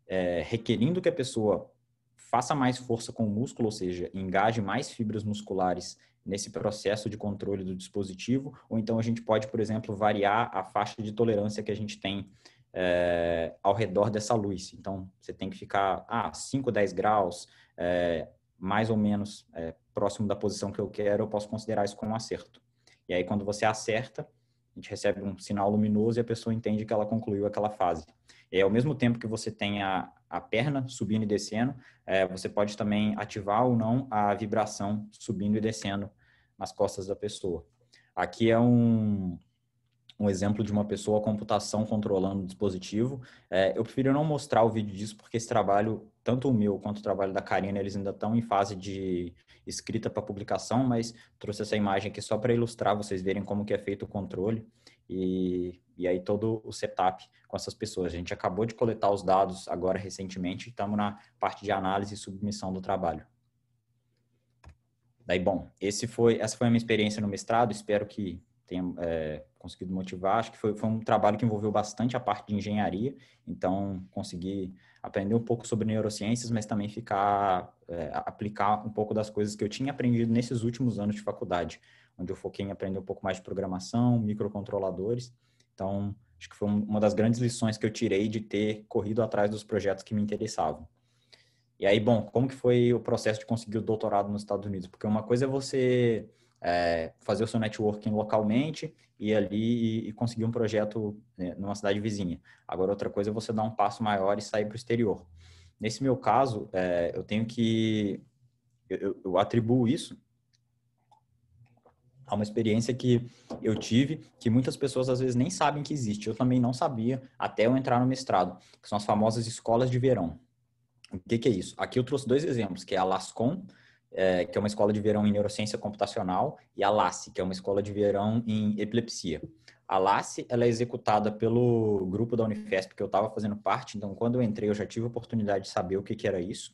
é, requerindo que a pessoa faça mais força com o músculo, ou seja, engaje mais fibras musculares nesse processo de controle do dispositivo, ou então a gente pode, por exemplo, variar a faixa de tolerância que a gente tem é, ao redor dessa luz. Então, você tem que ficar a ah, 5, 10 graus, é, mais ou menos é, próximo da posição que eu quero, eu posso considerar isso como um acerto. E aí, quando você acerta, a gente recebe um sinal luminoso e a pessoa entende que ela concluiu aquela fase. E ao mesmo tempo que você tem a, a perna subindo e descendo, é, você pode também ativar ou não a vibração subindo e descendo nas costas da pessoa. Aqui é um, um exemplo de uma pessoa computação controlando o dispositivo. É, eu prefiro não mostrar o vídeo disso porque esse trabalho tanto o meu quanto o trabalho da Karina, eles ainda estão em fase de escrita para publicação, mas trouxe essa imagem aqui só para ilustrar, vocês verem como que é feito o controle e, e aí todo o setup com essas pessoas. A gente acabou de coletar os dados agora recentemente, estamos na parte de análise e submissão do trabalho. Daí, bom, esse foi, essa foi a minha experiência no mestrado, espero que tenha é, conseguido motivar. Acho que foi, foi um trabalho que envolveu bastante a parte de engenharia, então consegui aprender um pouco sobre neurociências, mas também ficar, é, aplicar um pouco das coisas que eu tinha aprendido nesses últimos anos de faculdade, onde eu foquei em aprender um pouco mais de programação, microcontroladores. Então, acho que foi uma das grandes lições que eu tirei de ter corrido atrás dos projetos que me interessavam. E aí, bom, como que foi o processo de conseguir o doutorado nos Estados Unidos? Porque uma coisa é você é, fazer o seu networking localmente e ali e, conseguir um projeto né, numa cidade vizinha. Agora, outra coisa é você dar um passo maior e sair para o exterior. Nesse meu caso, é, eu tenho que. Eu, eu atribuo isso a uma experiência que eu tive, que muitas pessoas às vezes nem sabem que existe. Eu também não sabia até eu entrar no mestrado, que são as famosas escolas de verão. O que, que é isso? Aqui eu trouxe dois exemplos, que é a Lascom é, que é uma escola de verão em neurociência computacional, e a LACE, que é uma escola de verão em epilepsia. A LACE ela é executada pelo grupo da Unifesp que eu estava fazendo parte, então quando eu entrei eu já tive a oportunidade de saber o que, que era isso.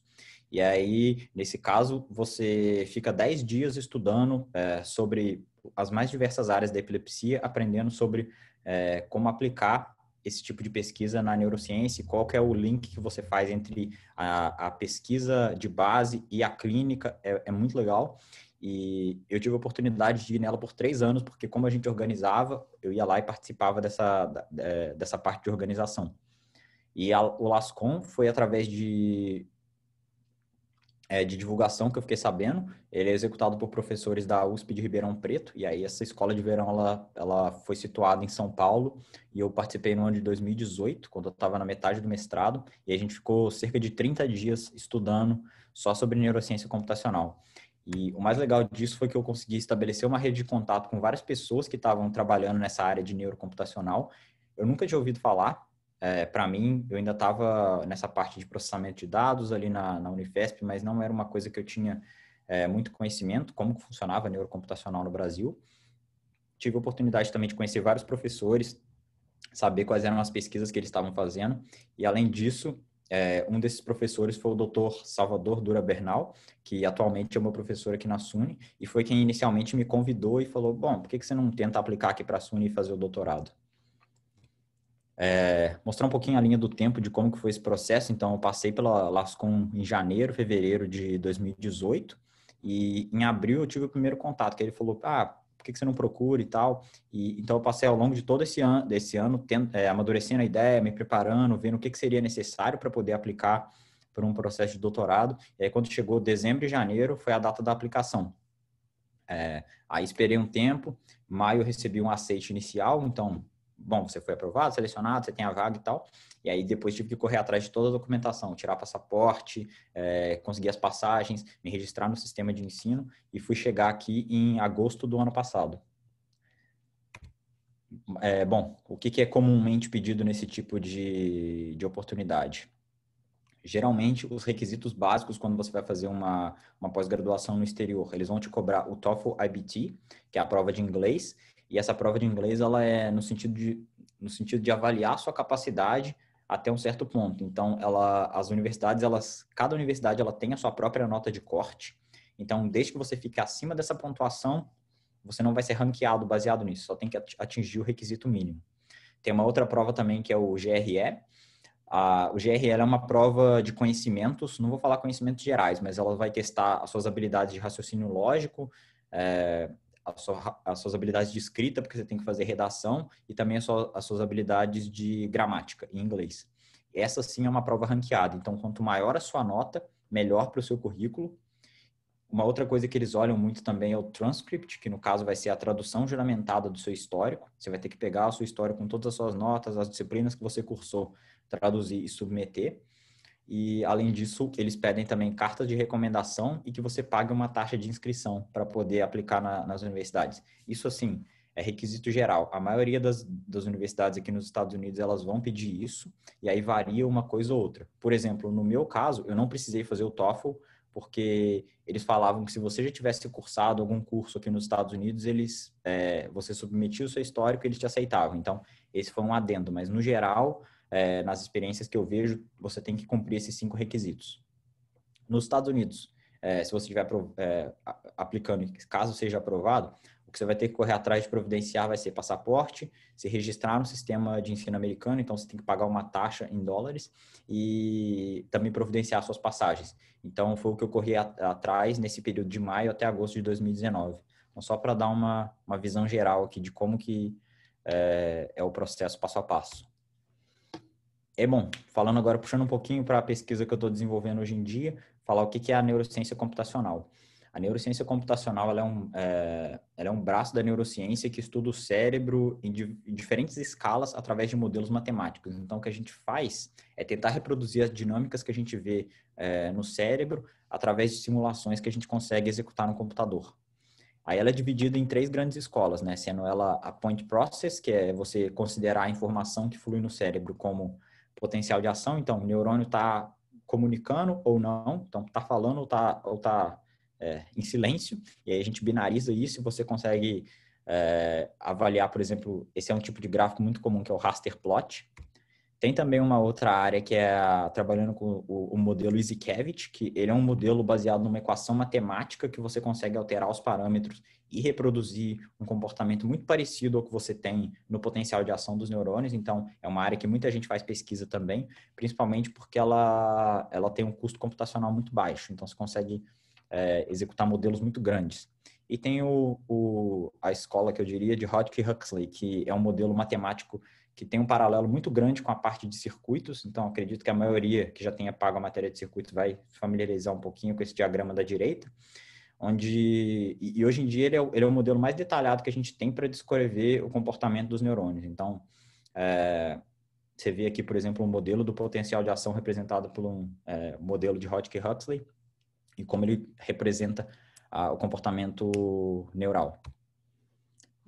E aí, nesse caso, você fica 10 dias estudando é, sobre as mais diversas áreas da epilepsia, aprendendo sobre é, como aplicar esse tipo de pesquisa na neurociência? Qual que é o link que você faz entre a, a pesquisa de base e a clínica? É, é, muito legal. E eu tive a oportunidade de ir nela por três anos, porque como a gente organizava, eu ia lá e participava dessa, é, dessa parte de organização. E a, o Lascom foi através de é, de divulgação que eu fiquei sabendo, ele é executado por professores da USP de Ribeirão Preto, e aí essa escola de verão, ela, ela foi situada em São Paulo, e eu participei no ano de 2018, quando eu estava na metade do mestrado, e a gente ficou cerca de 30 dias estudando só sobre neurociência computacional. E o mais legal disso foi que eu consegui estabelecer uma rede de contato com várias pessoas que estavam trabalhando nessa área de neurocomputacional. Eu nunca tinha ouvido falar, é, para mim, eu ainda estava nessa parte de processamento de dados ali na, na, Unifesp, mas não era uma coisa que eu tinha é, muito conhecimento, como funcionava a neurocomputacional no Brasil. Tive a oportunidade também de conhecer vários professores, saber quais eram as pesquisas que eles estavam fazendo, e além disso, é, um desses professores foi o Dr. Salvador Dura Bernal, que atualmente é meu professor aqui na SUNY, e foi quem inicialmente me convidou e falou: Bom, por que, que você não tenta aplicar aqui para a SUNY e fazer o doutorado? é, mostrar um pouquinho a linha do tempo de como que foi esse processo. Então, eu passei pela Lascom em janeiro, fevereiro de 2018 e em abril eu tive o primeiro contato, que ele falou, ah, por que, que você não procura e tal? E, então, eu passei ao longo de todo esse ano, desse ano tendo, é, amadurecendo a ideia, me preparando, vendo o que, que seria necessário para poder aplicar para um processo de doutorado. E aí, quando chegou dezembro e janeiro, foi a data da aplicação. É, aí, esperei um tempo, maio eu recebi um aceite inicial, então bom, você foi aprovado, selecionado, você tem a vaga e tal. E aí depois tive que correr atrás de toda a documentação, tirar passaporte, é, conseguir as passagens, me registrar no sistema de ensino e fui chegar aqui em agosto do ano passado. É, bom, o que, que, é comumente pedido nesse tipo de, de oportunidade? Geralmente, os requisitos básicos quando você vai fazer uma, uma pós-graduação no exterior, eles vão te cobrar o TOEFL IBT, que é a prova de inglês, e essa prova de inglês, ela é no sentido de, no sentido de avaliar sua capacidade até um certo ponto. Então, ela, as universidades, elas, cada universidade ela tem a sua própria nota de corte. Então, desde que você fique acima dessa pontuação, você não vai ser ranqueado baseado nisso, só tem que atingir o requisito mínimo. Tem uma outra prova também que é o GRE. A, o GRE é uma prova de conhecimentos, não vou falar conhecimentos gerais, mas ela vai testar as suas habilidades de raciocínio lógico, é, a sua, as suas habilidades de escrita, porque você tem que fazer redação, e também as suas, as suas habilidades de gramática em inglês. Essa sim é uma prova ranqueada. Então, quanto maior a sua nota, melhor para o seu currículo. Uma outra coisa que eles olham muito também é o transcript, que no caso vai ser a tradução juramentada do seu histórico. Você vai ter que pegar o seu histórico com todas as suas notas, as disciplinas que você cursou, traduzir e submeter. E, além disso, eles pedem também cartas de recomendação e que você pague uma taxa de inscrição para poder aplicar na, nas universidades. Isso, assim, é requisito geral. A maioria das, das, universidades aqui nos Estados Unidos, elas vão pedir isso, e aí varia uma coisa ou outra. Por exemplo, no meu caso, eu não precisei fazer o TOEFL, porque eles falavam que se você já tivesse cursado algum curso aqui nos Estados Unidos, eles, é, você submetia o seu histórico e eles te aceitavam. Então, esse foi um adendo. Mas, no geral é, nas experiências que eu vejo, você tem que cumprir esses cinco requisitos. Nos Estados Unidos, é, se você estiver é, aplicando, caso seja aprovado, o que você vai ter que correr atrás de providenciar vai ser passaporte, se registrar no sistema de ensino americano, então você tem que pagar uma taxa em dólares e também providenciar suas passagens. Então foi o que eu corri atrás nesse período de maio até agosto de 2019. Então só para dar uma, uma visão geral aqui de como que é, é o processo passo a passo é bom, falando agora, puxando um pouquinho para a pesquisa que eu estou desenvolvendo hoje em dia, falar o que é a neurociência computacional. A neurociência computacional é, um, é, ela é um braço da neurociência que estuda o cérebro em, di, em, diferentes escalas através de modelos matemáticos. Então, o que a gente faz é tentar reproduzir as dinâmicas que a gente vê é, no cérebro através de simulações que a gente consegue executar no computador. Aí ela é dividida em três grandes escolas, né? Sendo ela a point process, que é você considerar a informação que flui no cérebro como potencial de ação, então o neurônio está comunicando ou não, então está falando ou está ou tá, é, em silêncio, e aí a gente binariza isso e você consegue é, avaliar, por exemplo, esse é um tipo de gráfico muito comum que é o raster plot, tem também uma outra área que é trabalhando com o, o modelo Izikevich, que ele é um modelo baseado numa equação matemática que você consegue alterar os parâmetros e reproduzir um comportamento muito parecido ao que você tem no potencial de ação dos neurônios. Então, é uma área que muita gente faz pesquisa também, principalmente porque ela, ela tem um custo computacional muito baixo. Então, você consegue é, executar modelos muito grandes. E tem o, o, a escola que eu diria de Hodgkin Huxley, que é um modelo matemático que tem um paralelo muito grande com a parte de circuitos, então acredito que a maioria que já tenha pago a matéria de circuitos vai familiarizar um pouquinho com esse diagrama da direita, onde e hoje em dia ele é, o, ele é o modelo mais detalhado que a gente tem para descrever o comportamento dos neurônios. Então, é, você vê aqui, por exemplo, um modelo do potencial de ação representado por um é, modelo de Hodgkin-Huxley e como ele representa a, o comportamento neural.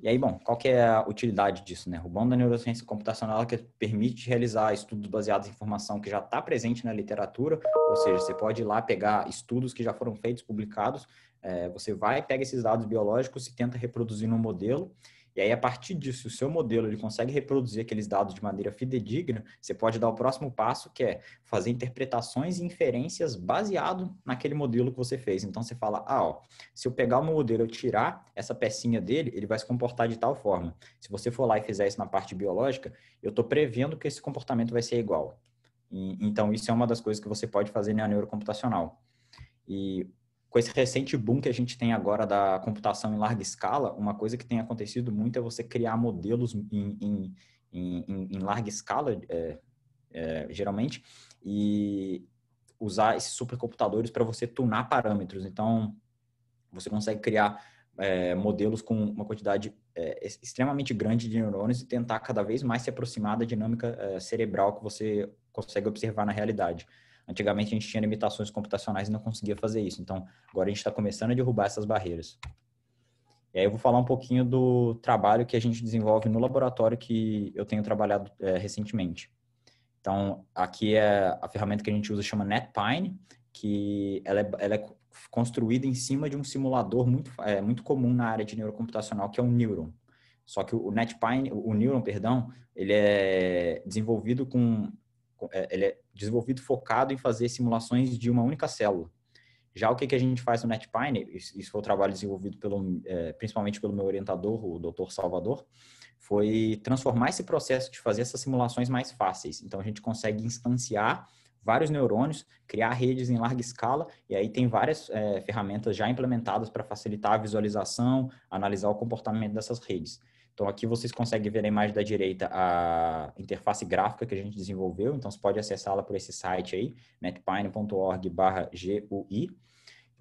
E aí, bom, qual que é a utilidade disso, né? O bom da neurociência computacional é que permite realizar estudos baseados em informação que já está presente na literatura, ou seja, você pode ir lá pegar estudos que já foram feitos, publicados, é, você vai, pega esses dados biológicos e tenta reproduzir no modelo, e aí, a partir disso, o seu modelo ele consegue reproduzir aqueles dados de maneira fidedigna, você pode dar o próximo passo, que é fazer interpretações e inferências baseado naquele modelo que você fez. Então, você fala, ah, ó, se eu pegar o meu modelo e tirar essa pecinha dele, ele vai se comportar de tal forma. Se você for lá e fizer isso na parte biológica, eu estou prevendo que esse comportamento vai ser igual. E, então, isso é uma das coisas que você pode fazer na neurocomputacional. E com esse recente boom que a gente tem agora da computação em larga escala, uma coisa que tem acontecido muito é você criar modelos em, em, em, em larga escala, é, é, geralmente, e usar esses supercomputadores para você tunar parâmetros. Então, você consegue criar é, modelos com uma quantidade é, extremamente grande de neurônios e tentar cada vez mais se aproximar da dinâmica é, cerebral que você consegue observar na realidade. Antigamente a gente tinha limitações computacionais e não conseguia fazer isso. Então, agora a gente está começando a derrubar essas barreiras. E aí eu vou falar um pouquinho do trabalho que a gente desenvolve no laboratório que eu tenho trabalhado é, recentemente. Então, aqui é a ferramenta que a gente usa chama NetPine, que ela é, ela é construída em cima de um simulador muito, é, muito comum na área de neurocomputacional, que é o Neuron. Só que o NetPine, o Neuron, perdão, ele é desenvolvido com é, ele é desenvolvido focado em fazer simulações de uma única célula. Já o que, que a gente faz no NetPine, isso foi o um trabalho desenvolvido pelo, é, principalmente pelo meu orientador, o Dr. Salvador, foi transformar esse processo de fazer essas simulações mais fáceis. Então, a gente consegue instanciar vários neurônios, criar redes em larga escala, e aí tem várias é, ferramentas já implementadas para facilitar a visualização, analisar o comportamento dessas redes. Então, aqui vocês conseguem ver na imagem da direita a interface gráfica que a gente desenvolveu. Então, você pode acessá-la por esse site aí, netpine.org GUI.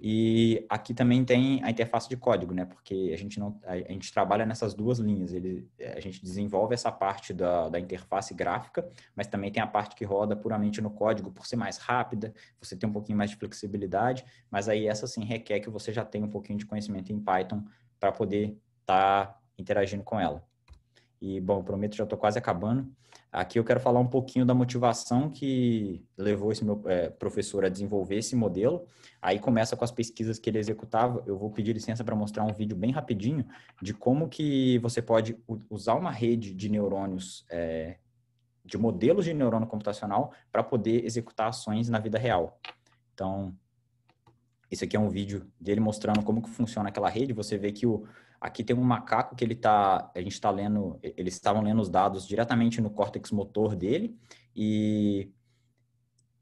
E aqui também tem a interface de código, né? Porque a gente, não, a, a gente trabalha nessas duas linhas. Ele, eh, a gente desenvolve essa parte da, da interface gráfica, mas também tem a parte que roda puramente no código, por ser mais rápida, você tem um pouquinho mais de flexibilidade, mas aí essa sim requer que você já tenha um pouquinho de conhecimento em Python para poder estar tá interagindo com ela. E, bom, prometo, já estou quase acabando. Aqui eu quero falar um pouquinho da motivação que levou esse meu é, professor a desenvolver esse modelo. Aí começa com as pesquisas que ele executava. Eu vou pedir licença para mostrar um vídeo bem rapidinho de como que você pode usar uma rede de neurônios, é, de modelos de neurônio computacional, para poder executar ações na vida real. Então, esse aqui é um vídeo dele mostrando como que funciona aquela rede. Você vê que o Aqui tem um macaco que ele tá, a gente está lendo, eles estavam lendo os dados diretamente no córtex motor dele e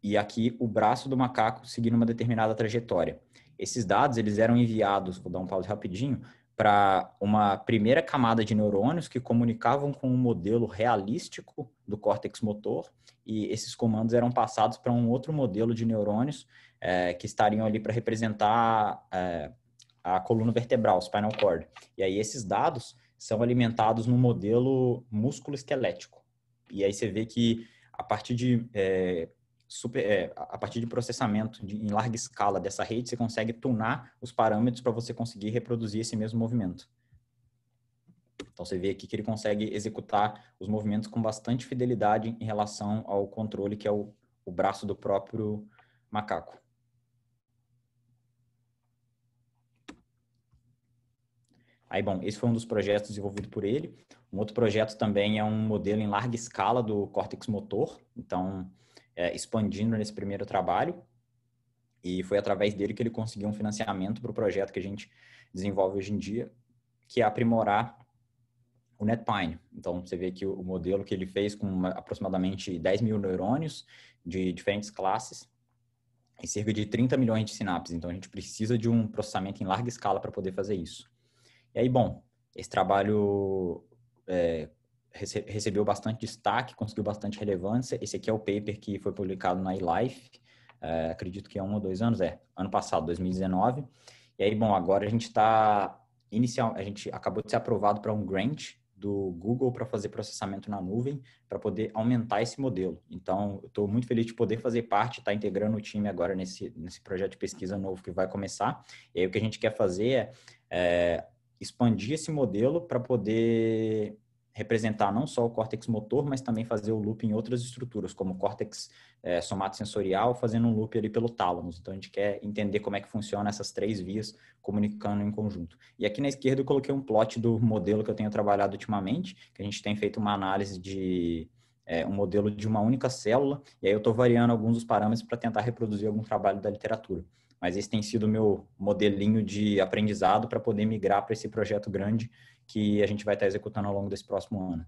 e aqui o braço do macaco seguindo uma determinada trajetória. Esses dados eles eram enviados, vou dar um pause rapidinho, para uma primeira camada de neurônios que comunicavam com um modelo realístico do córtex motor e esses comandos eram passados para um outro modelo de neurônios é, que estariam ali para representar é, a coluna vertebral, spinal cord. E aí esses dados são alimentados no modelo músculo-esquelético. E aí você vê que a partir de é, super, é, a partir de processamento de, em larga escala dessa rede, você consegue tunar os parâmetros para você conseguir reproduzir esse mesmo movimento. Então você vê aqui que ele consegue executar os movimentos com bastante fidelidade em relação ao controle que é o, o braço do próprio macaco. Aí, bom, esse foi um dos projetos desenvolvido por ele. Um outro projeto também é um modelo em larga escala do córtex motor, então é, expandindo nesse primeiro trabalho. E foi através dele que ele conseguiu um financiamento para o projeto que a gente desenvolve hoje em dia, que é aprimorar o NetPine. Então, você vê que o modelo que ele fez com aproximadamente 10 mil neurônios de diferentes classes e cerca de 30 milhões de sinapses. Então, a gente precisa de um processamento em larga escala para poder fazer isso. E aí, bom, esse trabalho é, rece recebeu bastante destaque, conseguiu bastante relevância. Esse aqui é o paper que foi publicado na eLife, é, acredito que é um ou dois anos, é, ano passado, 2019. E aí, bom, agora a gente está inicial, a gente acabou de ser aprovado para um grant do Google para fazer processamento na nuvem, para poder aumentar esse modelo. Então, eu estou muito feliz de poder fazer parte, estar tá integrando o time agora nesse, nesse projeto de pesquisa novo que vai começar. E aí, o que a gente quer fazer é, é expandir esse modelo para poder representar não só o córtex motor, mas também fazer o loop em outras estruturas, como o córtex é, somatosensorial, fazendo um loop ali pelo tálamos. Então, a gente quer entender como é que funciona essas três vias comunicando em conjunto. E aqui na esquerda eu coloquei um plot do modelo que eu tenho trabalhado ultimamente, que a gente tem feito uma análise de é, um modelo de uma única célula, e aí eu estou variando alguns dos parâmetros para tentar reproduzir algum trabalho da literatura. Mas esse tem sido o meu modelinho de aprendizado para poder migrar para esse projeto grande que a gente vai estar tá executando ao longo desse próximo ano.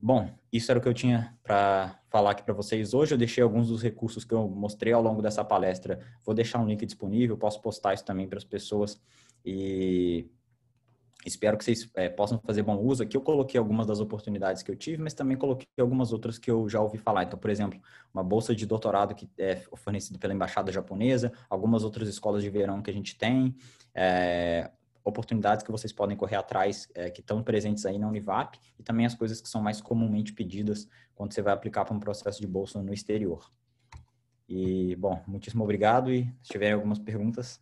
Bom, isso era o que eu tinha para falar aqui para vocês hoje. Eu deixei alguns dos recursos que eu mostrei ao longo dessa palestra. Vou deixar um link disponível, posso postar isso também para as pessoas. E Espero que vocês é, possam fazer bom uso. Aqui eu coloquei algumas das oportunidades que eu tive, mas também coloquei algumas outras que eu já ouvi falar. Então, por exemplo, uma bolsa de doutorado que é fornecida pela Embaixada Japonesa, algumas outras escolas de verão que a gente tem, é, oportunidades que vocês podem correr atrás, é, que estão presentes aí na Univap, e também as coisas que são mais comumente pedidas quando você vai aplicar para um processo de bolsa no exterior. E, bom, muitíssimo obrigado e se tiverem algumas perguntas,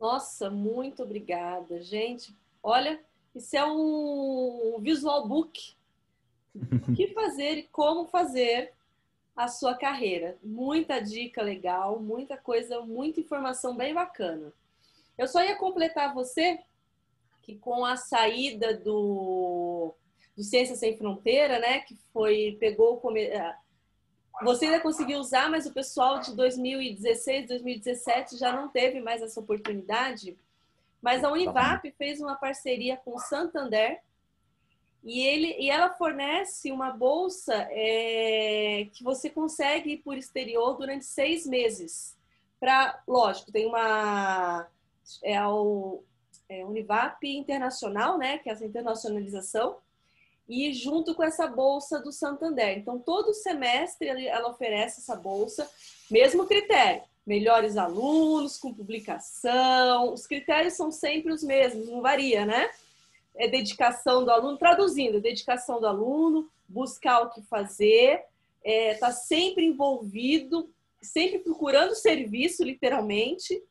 Nossa, muito obrigada, gente. Olha, isso é um visual book. O que fazer e como fazer a sua carreira. Muita dica legal, muita coisa, muita informação bem bacana. Eu só ia completar você que com a saída do, do Ciência Sem Fronteira, né, que foi pegou você ainda conseguiu usar, mas o pessoal de 2016, 2017 já não teve mais essa oportunidade. Mas a tá Univap fez uma parceria com o Santander e, ele, e ela fornece uma bolsa é, que você consegue ir por exterior durante seis meses. Pra, lógico, tem uma. É o é, Univap Internacional, né? Que é essa internacionalização e junto com essa bolsa do Santander. Então, todo semestre ela oferece essa bolsa, mesmo critério. Melhores alunos, com publicação, os critérios são sempre os mesmos, não varia, né? É dedicação do aluno, traduzindo, dedicação do aluno, buscar o que fazer, está é, tá sempre envolvido, sempre procurando serviço, literalmente,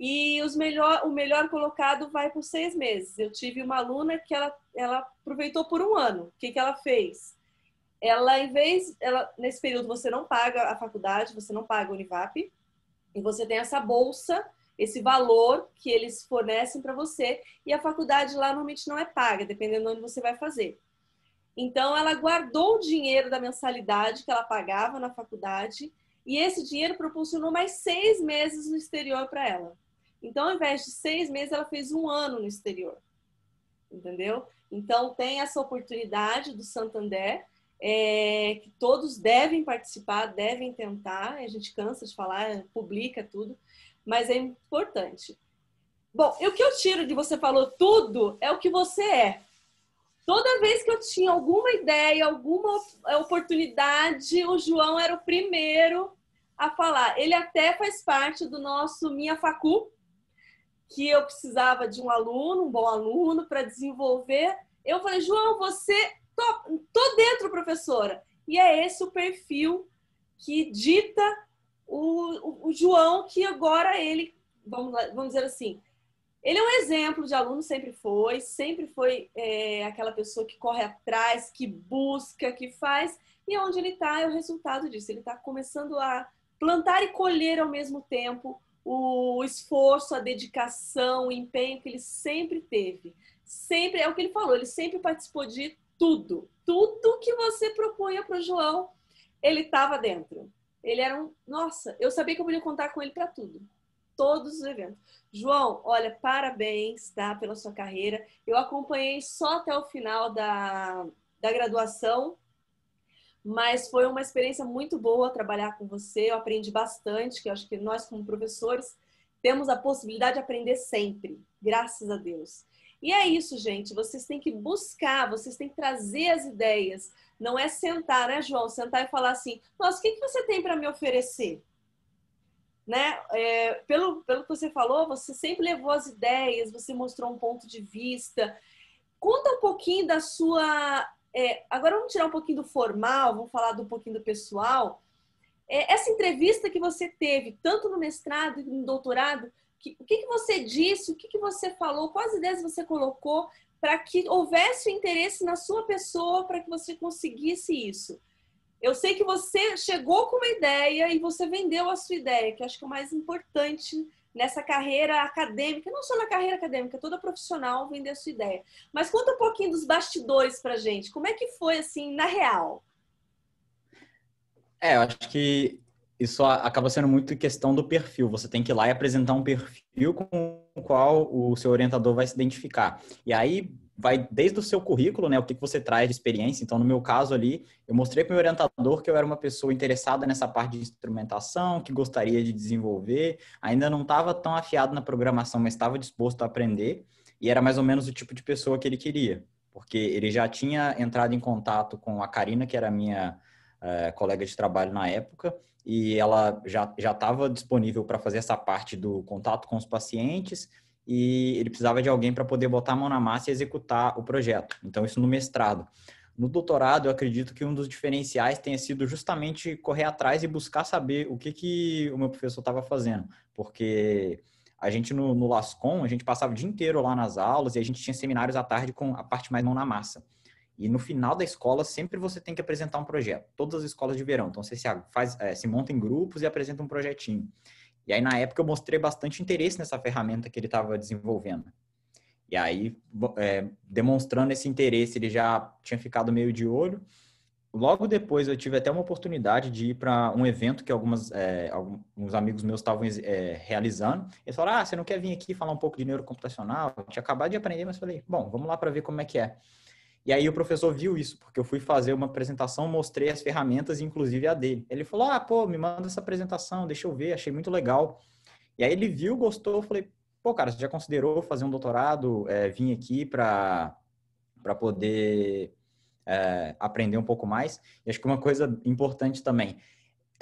e os melhor, o melhor colocado vai por seis meses. Eu tive uma aluna que ela, ela aproveitou por um ano. O que, que ela fez? Ela, em vez, ela, nesse período você não paga a faculdade, você não paga o Univap, e você tem essa bolsa, esse valor que eles fornecem para você, e a faculdade lá normalmente não é paga, dependendo de onde você vai fazer. Então, ela guardou o dinheiro da mensalidade que ela pagava na faculdade, e esse dinheiro proporcionou mais seis meses no exterior para ela. Então, ao invés de seis meses, ela fez um ano no exterior. Entendeu? Então, tem essa oportunidade do Santander, é, que todos devem participar, devem tentar. A gente cansa de falar, publica tudo, mas é importante. Bom, o que eu tiro de você falou tudo é o que você é. Toda vez que eu tinha alguma ideia, alguma oportunidade, o João era o primeiro a falar. Ele até faz parte do nosso Minha Facu, que eu precisava de um aluno, um bom aluno, para desenvolver. Eu falei, João, você. Tô, tô dentro, professora. E é esse o perfil que dita o, o, o João, que agora ele, vamos, vamos dizer assim, ele é um exemplo de aluno, sempre foi, sempre foi é, aquela pessoa que corre atrás, que busca, que faz, e onde ele está é o resultado disso. Ele está começando a plantar e colher ao mesmo tempo o esforço, a dedicação, o empenho que ele sempre teve. Sempre, é o que ele falou, ele sempre participou de tudo. Tudo que você propunha para o João, ele estava dentro. Ele era um. Nossa, eu sabia que eu podia contar com ele para tudo. Todos os eventos. João, olha, parabéns tá, pela sua carreira. Eu acompanhei só até o final da, da graduação mas foi uma experiência muito boa trabalhar com você. Eu aprendi bastante, que eu acho que nós, como professores, temos a possibilidade de aprender sempre, graças a Deus. E é isso, gente. Vocês têm que buscar, vocês têm que trazer as ideias. Não é sentar, né, João? Sentar e falar assim: nossa, o que, que você tem para me oferecer? Né? É, pelo, pelo que você falou, você sempre levou as ideias, você mostrou um ponto de vista. Conta um pouquinho da sua é, agora vamos tirar um pouquinho do formal, vamos falar um pouquinho do pessoal. É, essa entrevista que você teve, tanto no mestrado e no doutorado, que, o que, que você disse, o que, que você falou, quais ideias você colocou para que houvesse o interesse na sua pessoa para que você conseguisse isso? Eu sei que você chegou com uma ideia e você vendeu a sua ideia, que acho que é o mais importante nessa carreira acadêmica, não só na carreira acadêmica, toda profissional vender a sua ideia. Mas conta um pouquinho dos bastidores pra gente. Como é que foi assim, na real? É, eu acho que isso acaba sendo muito questão do perfil. Você tem que ir lá e apresentar um perfil com o qual o seu orientador vai se identificar. E aí, vai desde o seu currículo, né, o que, que você traz de experiência. Então, no meu caso ali, eu mostrei para o meu orientador que eu era uma pessoa interessada nessa parte de instrumentação, que gostaria de desenvolver, ainda não estava tão afiado na programação, mas estava disposto a aprender, e era mais ou menos o tipo de pessoa que ele queria, porque ele já tinha entrado em contato com a Karina, que era minha uh, colega de trabalho na época, e ela já estava disponível para fazer essa parte do contato com os pacientes, e ele precisava de alguém para poder botar a mão na massa e executar o projeto. Então, isso no mestrado. No doutorado, eu acredito que um dos diferenciais tenha sido justamente correr atrás e buscar saber o que, que o meu professor estava fazendo, porque a gente no, no Lascom, a gente passava o dia inteiro lá nas aulas e a gente tinha seminários à tarde com a parte mais mão na massa. E no final da escola, sempre você tem que apresentar um projeto. Todas as escolas de verão. Então, você se, faz, é, se monta em grupos e apresenta um projetinho. E aí, na época, eu mostrei bastante interesse nessa ferramenta que ele estava desenvolvendo. E aí, é, demonstrando esse interesse, ele já tinha ficado meio de olho. Logo depois, eu tive até uma oportunidade de ir para um evento que algumas, é, alguns amigos meus estavam é, realizando. Eles falaram: Ah, você não quer vir aqui falar um pouco de neurocomputacional? Eu tinha acabado de aprender, mas falei: Bom, vamos lá para ver como é que é. E aí o professor viu isso, porque eu fui fazer uma apresentação, mostrei as ferramentas, inclusive a dele. Ele falou: "Ah, pô, me manda essa apresentação, deixa eu ver, achei muito legal". E aí ele viu, gostou, falei: "Pô, cara, você já considerou fazer um doutorado, é, vir aqui para para poder é, aprender um pouco mais?". E acho que uma coisa importante também,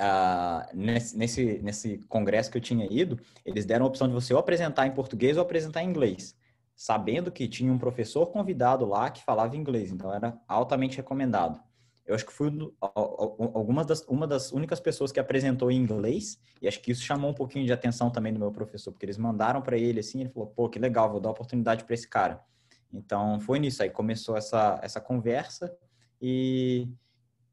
Uh, nesse, nesse, nesse congresso que eu tinha ido, eles deram a opção de você ou apresentar em português ou apresentar em inglês sabendo que tinha um professor convidado lá que falava inglês, então era altamente recomendado. Eu acho que fui algumas das, uma das únicas pessoas que apresentou em inglês, e acho que isso chamou um pouquinho de atenção também do meu professor, porque eles mandaram para ele assim, ele falou: pô, que legal, vou dar oportunidade para esse cara. Então foi nisso, aí começou essa, essa conversa e,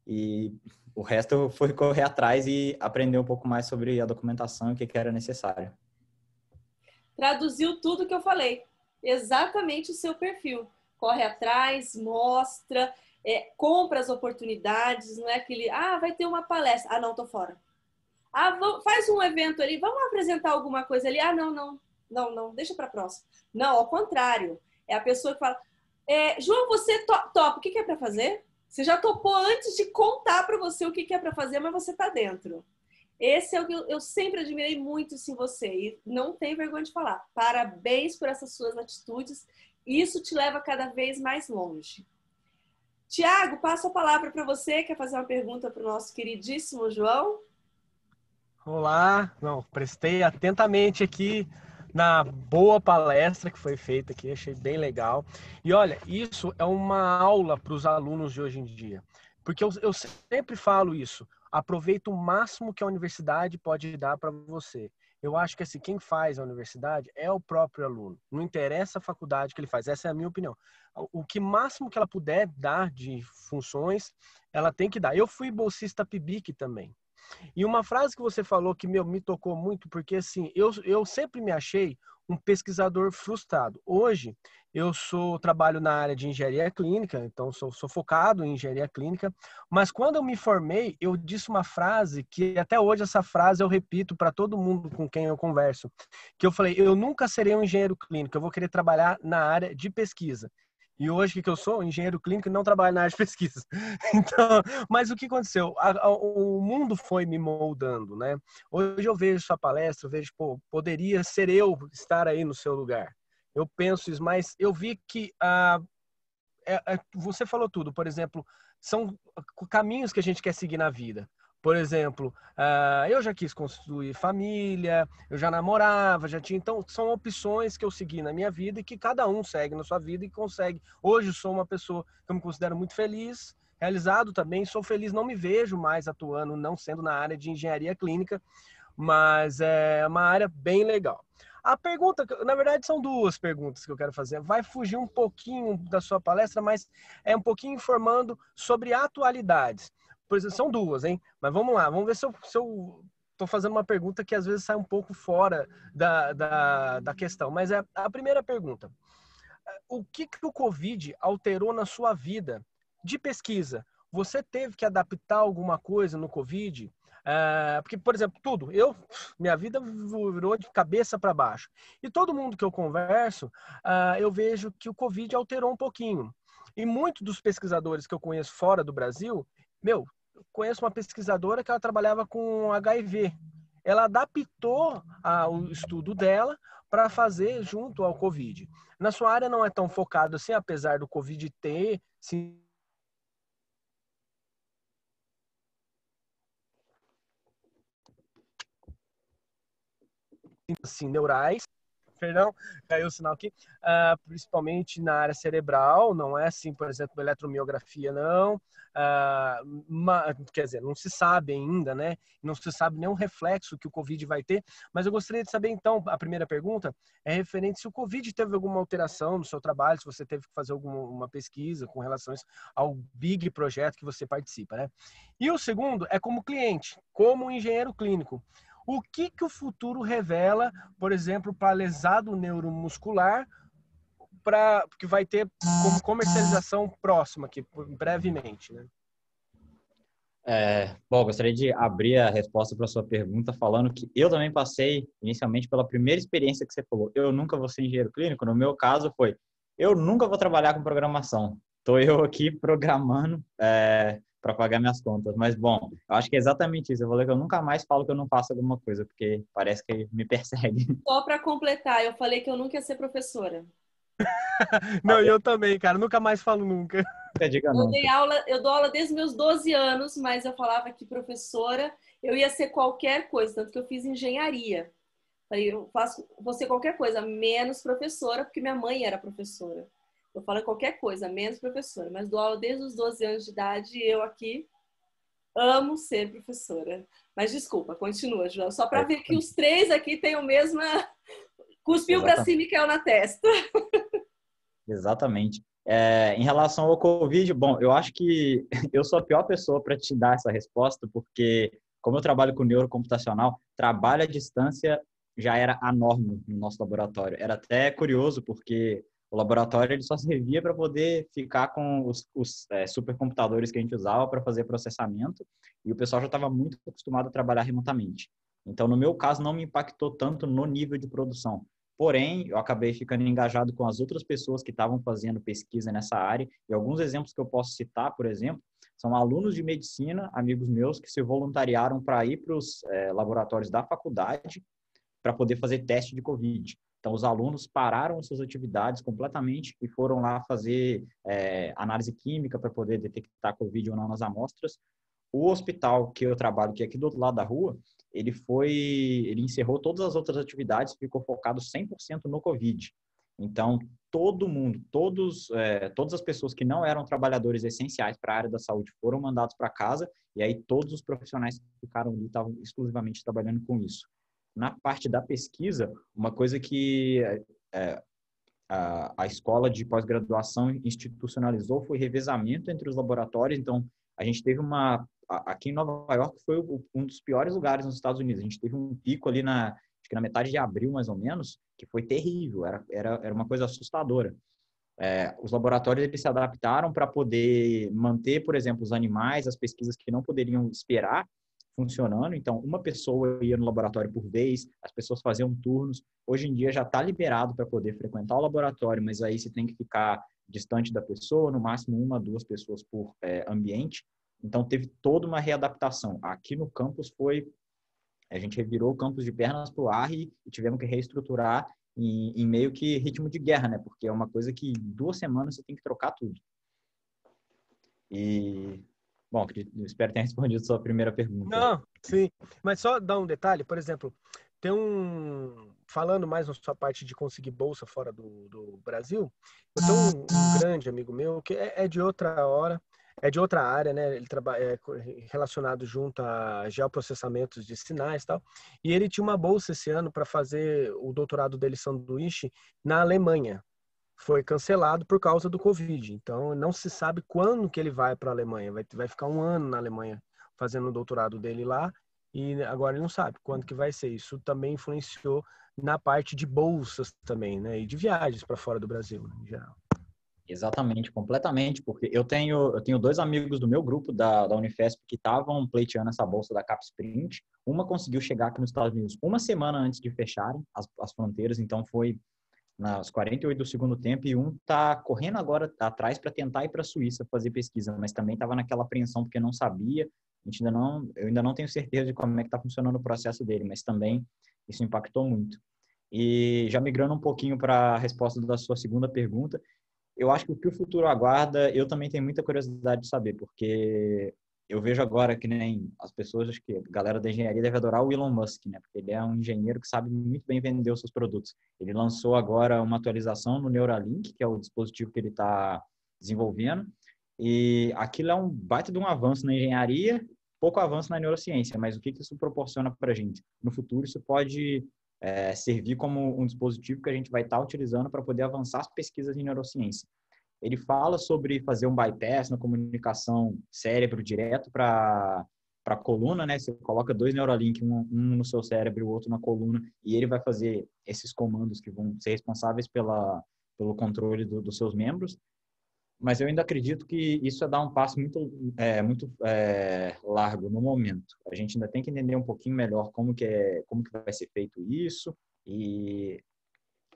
e o resto foi correr atrás e aprender um pouco mais sobre a documentação e o que, que era necessário. Traduziu tudo que eu falei exatamente o seu perfil. Corre atrás, mostra, é, compra as oportunidades, não é aquele, ah, vai ter uma palestra, ah, não, tô fora. Ah, vou, faz um evento ali, vamos apresentar alguma coisa ali, ah, não, não, não, não, deixa para próxima. Não, ao contrário, é a pessoa que fala, é, João, você to topa, o que, que é para fazer? Você já topou antes de contar para você o que, que é para fazer, mas você tá dentro. Esse é o que eu, sempre admirei muito em você e não tem vergonha de falar. Parabéns por essas suas atitudes. Isso te leva cada vez mais longe. Tiago, passo a palavra para você. Quer fazer uma pergunta para o nosso queridíssimo João? Olá, não, prestei atentamente aqui na boa palestra que foi feita aqui, achei bem legal. E olha, isso é uma aula para os alunos de hoje em dia, porque eu, eu sempre falo isso aproveita o máximo que a universidade pode dar para você. Eu acho que assim, quem faz a universidade é o próprio aluno. Não interessa a faculdade que ele faz, essa é a minha opinião. O que máximo que ela puder dar de funções, ela tem que dar. Eu fui bolsista PIBIC também. E uma frase que você falou que meu, me tocou muito, porque assim, eu, eu sempre me achei um pesquisador frustrado. Hoje, eu sou trabalho na área de engenharia clínica, então sou, sou, focado em engenharia clínica, mas quando eu me formei, eu disse uma frase que até hoje essa frase eu repito para todo mundo com quem eu converso, que eu falei, eu nunca serei um engenheiro clínico, eu vou querer trabalhar na área de pesquisa. E hoje, o que eu sou? Engenheiro clínico e não trabalho na área de pesquisa. Então, mas o que aconteceu? o mundo foi me moldando, né? Hoje eu vejo sua palestra, eu vejo, pô, poderia ser eu estar aí no seu lugar. Eu penso isso, mas eu vi que a, ah, é, é, você falou tudo, por exemplo, são caminhos que a gente quer seguir na vida. Por exemplo, uh, eu já quis construir família, eu já namorava, já tinha. Então, são opções que eu segui na minha vida e que cada um segue na sua vida e consegue. Hoje sou uma pessoa que eu me considero muito feliz, realizado também, sou feliz, não me vejo mais atuando, não sendo na área de engenharia clínica, mas é uma área bem legal. A pergunta, na verdade, são duas perguntas que eu quero fazer. Vai fugir um pouquinho da sua palestra, mas é um pouquinho informando sobre atualidades. Por são duas, hein? Mas vamos lá, vamos ver se eu, se eu tô fazendo uma pergunta que às vezes sai um pouco fora da, da, da questão. Mas é a primeira pergunta. O que, que o Covid alterou na sua vida de pesquisa? Você teve que adaptar alguma coisa no Covid? É, porque, por exemplo, tudo, eu, minha vida virou de cabeça para baixo. E todo mundo que eu converso, é, eu vejo que o Covid alterou um pouquinho. E muitos dos pesquisadores que eu conheço fora do Brasil meu, conheço uma pesquisadora que ela trabalhava com HIV. Ela adaptou a, o estudo dela para fazer junto ao Covid. Na sua área não é tão focado assim, apesar do Covid ter sim. assim neurais perdão, caiu o sinal aqui, uh, principalmente na área cerebral, não é assim, por exemplo, eletromiografia não, uh, ah, uma, quer dizer, não se sabe ainda, né? Não se sabe nenhum reflexo que o Covid vai ter, mas eu gostaria de saber então, a primeira pergunta é referente se o Covid teve alguma alteração no seu trabalho, se você teve que fazer alguma pesquisa com relação ao big projeto que você participa, né? E o segundo é como cliente, como engenheiro clínico. O que, que o futuro revela, por exemplo, para lesado neuromuscular, pra, que vai ter como comercialização próxima aqui, brevemente, né? É, bom, gostaria de abrir a resposta para sua pergunta falando que eu também passei inicialmente pela primeira experiência que você falou. Eu nunca vou ser engenheiro clínico. No meu caso foi, eu nunca vou trabalhar com programação. Estou eu aqui programando, é, para pagar minhas contas. Mas, bom, eu acho que é exatamente isso. Eu falei que eu nunca mais falo que eu não faço alguma coisa, porque parece que me persegue. Só para completar, eu falei que eu nunca ia ser professora. não, eu também, cara. Nunca mais falo nunca. diga eu, dei aula, eu dou aula desde meus 12 anos, mas eu falava que professora, eu ia ser qualquer coisa, tanto que eu fiz engenharia. Falei, eu faço, vou ser qualquer coisa, menos professora, porque minha mãe era professora. Eu falo qualquer coisa, menos professora, mas dou aula desde os 12 anos de idade e eu aqui amo ser professora. Mas desculpa, continua, João, só para é. ver tá que os três aqui têm o mesmo. Cuspiu para cima e caiu na testa. Exatamente. É, em relação ao Covid, bom, eu acho que eu sou a pior pessoa para te dar essa resposta, porque como eu trabalho com neurocomputacional, trabalho à distância já era a norma no nosso laboratório. Era até curioso, porque o laboratório ele só servia para poder ficar com os, os é, supercomputadores que a gente usava para fazer processamento e o pessoal já estava muito acostumado a trabalhar remotamente. Então, no meu caso, não me impactou tanto no nível de produção. Porém, eu acabei ficando engajado com as outras pessoas que estavam fazendo pesquisa nessa área. E alguns exemplos que eu posso citar, por exemplo, são alunos de medicina, amigos meus, que se voluntariaram para ir para os é, laboratórios da faculdade para poder fazer teste de Covid. Então, os alunos pararam suas atividades completamente e foram lá fazer é, análise química para poder detectar Covid ou não nas amostras. O hospital que eu trabalho, que é aqui do outro lado da rua, ele foi, ele encerrou todas as outras atividades, ficou focado 100% no Covid. Então, todo mundo, todos, é, todas as pessoas que não eram trabalhadores essenciais para a área da saúde foram mandados para casa, e aí todos os profissionais que ficaram ali estavam exclusivamente trabalhando com isso na parte da pesquisa, uma coisa que é, a, a escola de pós-graduação institucionalizou foi revezamento entre os laboratórios. Então, a gente teve uma. Aqui em Nova York foi um dos piores lugares nos Estados Unidos. A gente teve um pico ali na, acho que na metade de abril, mais ou menos, que foi terrível. Era, era, era uma coisa assustadora. É, os laboratórios eles se adaptaram para poder manter, por exemplo, os animais, as pesquisas que não poderiam esperar, funcionando. Então, uma pessoa ia no laboratório por vez, as pessoas faziam turnos. Hoje em dia já está liberado para poder frequentar o laboratório, mas aí você tem que ficar distante da pessoa, no máximo uma, duas pessoas por é, ambiente. Então, teve toda uma readaptação. Aqui no campus foi. A gente revirou o campus de pernas para o ar e, e tivemos que reestruturar em, em, meio que ritmo de guerra, né? Porque é uma coisa que em duas semanas você tem que trocar tudo. E Bom, espero ter respondido a sua primeira pergunta. Não, sim. Mas só dar um detalhe, por exemplo, tem um. Falando mais na sua parte de conseguir bolsa fora do, do Brasil, eu tenho um, um, grande amigo meu que é, é, de outra hora, é de outra área, né? Ele trabalha é relacionado junto a geoprocessamentos de sinais e tal. E ele tinha uma bolsa esse ano para fazer o doutorado dele sanduíche na Alemanha, foi cancelado por causa do Covid. Então, não se sabe quando que ele vai para a Alemanha. Vai, vai ficar um ano na Alemanha fazendo o doutorado dele lá e agora ele não sabe quando que vai ser. Isso também influenciou na parte de bolsas também, né? E de viagens para fora do Brasil, né, em geral. Exatamente, completamente, porque eu tenho eu tenho dois amigos do meu grupo da, da Unifesp que estavam pleiteando essa bolsa da Capsprint. Uma conseguiu chegar aqui nos Estados Unidos uma semana antes de fecharem as, as fronteiras, então foi nas 48 do segundo tempo e um tá correndo agora tá atrás para tentar ir para a Suíça fazer pesquisa, mas também estava naquela apreensão porque não sabia. A gente ainda não, eu ainda não tenho certeza de como é que está funcionando o processo dele, mas também isso impactou muito. E já migrando um pouquinho para a resposta da sua segunda pergunta, eu acho que o que o futuro aguarda, eu também tenho muita curiosidade de saber, porque eu vejo agora que nem as pessoas, acho que a galera da engenharia deve adorar o Elon Musk, né? Porque ele é um engenheiro que sabe muito bem vender os seus produtos. Ele lançou agora uma atualização no Neuralink, que é o dispositivo que ele está desenvolvendo. E aquilo é um baita de um avanço na engenharia, pouco avanço na neurociência, mas o que, que isso proporciona para a gente? No futuro, isso pode é, servir como um dispositivo que a gente vai estar tá utilizando para poder avançar as pesquisas em neurociência ele fala sobre fazer um bypass na comunicação cérebro direto para para coluna, né? Você coloca dois Neuralink, um, um, no seu cérebro e o outro na coluna, e ele vai fazer esses comandos que vão ser responsáveis pela, pelo controle do, dos seus membros. Mas eu ainda acredito que isso é dar um passo muito, é, muito é, largo no momento. A gente ainda tem que entender um pouquinho melhor como que, é, como que vai ser feito isso, e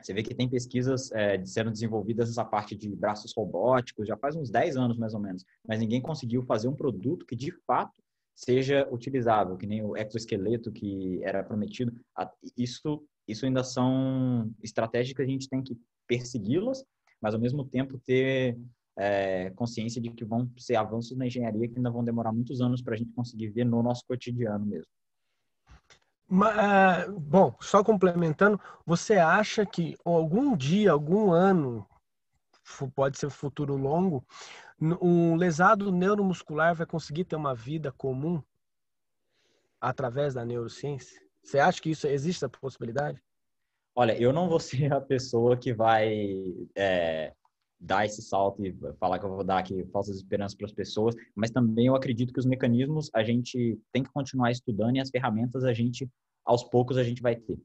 você vê que tem pesquisas é, sendo desenvolvidas essa parte de braços robóticos já faz uns 10 anos mais ou menos, mas ninguém conseguiu fazer um produto que de fato seja utilizável, que nem o exoesqueleto que era prometido. Isso, isso ainda são estratégias que a gente tem que persegui-las, mas ao mesmo tempo ter é, consciência de que vão ser avanços na engenharia que ainda vão demorar muitos anos para a gente conseguir ver no nosso cotidiano mesmo. Ah, bom, só complementando, você acha que algum dia, algum ano, pode ser futuro longo, um lesado neuromuscular vai conseguir ter uma vida comum através da neurociência? Você acha que isso existe a possibilidade? Olha, eu não vou ser a pessoa que vai é, dar esse salto e falar que eu vou dar aqui falsas esperanças para as pessoas, mas também eu acredito que os mecanismos a gente tem que continuar estudando e as ferramentas a gente aos poucos a gente vai ter.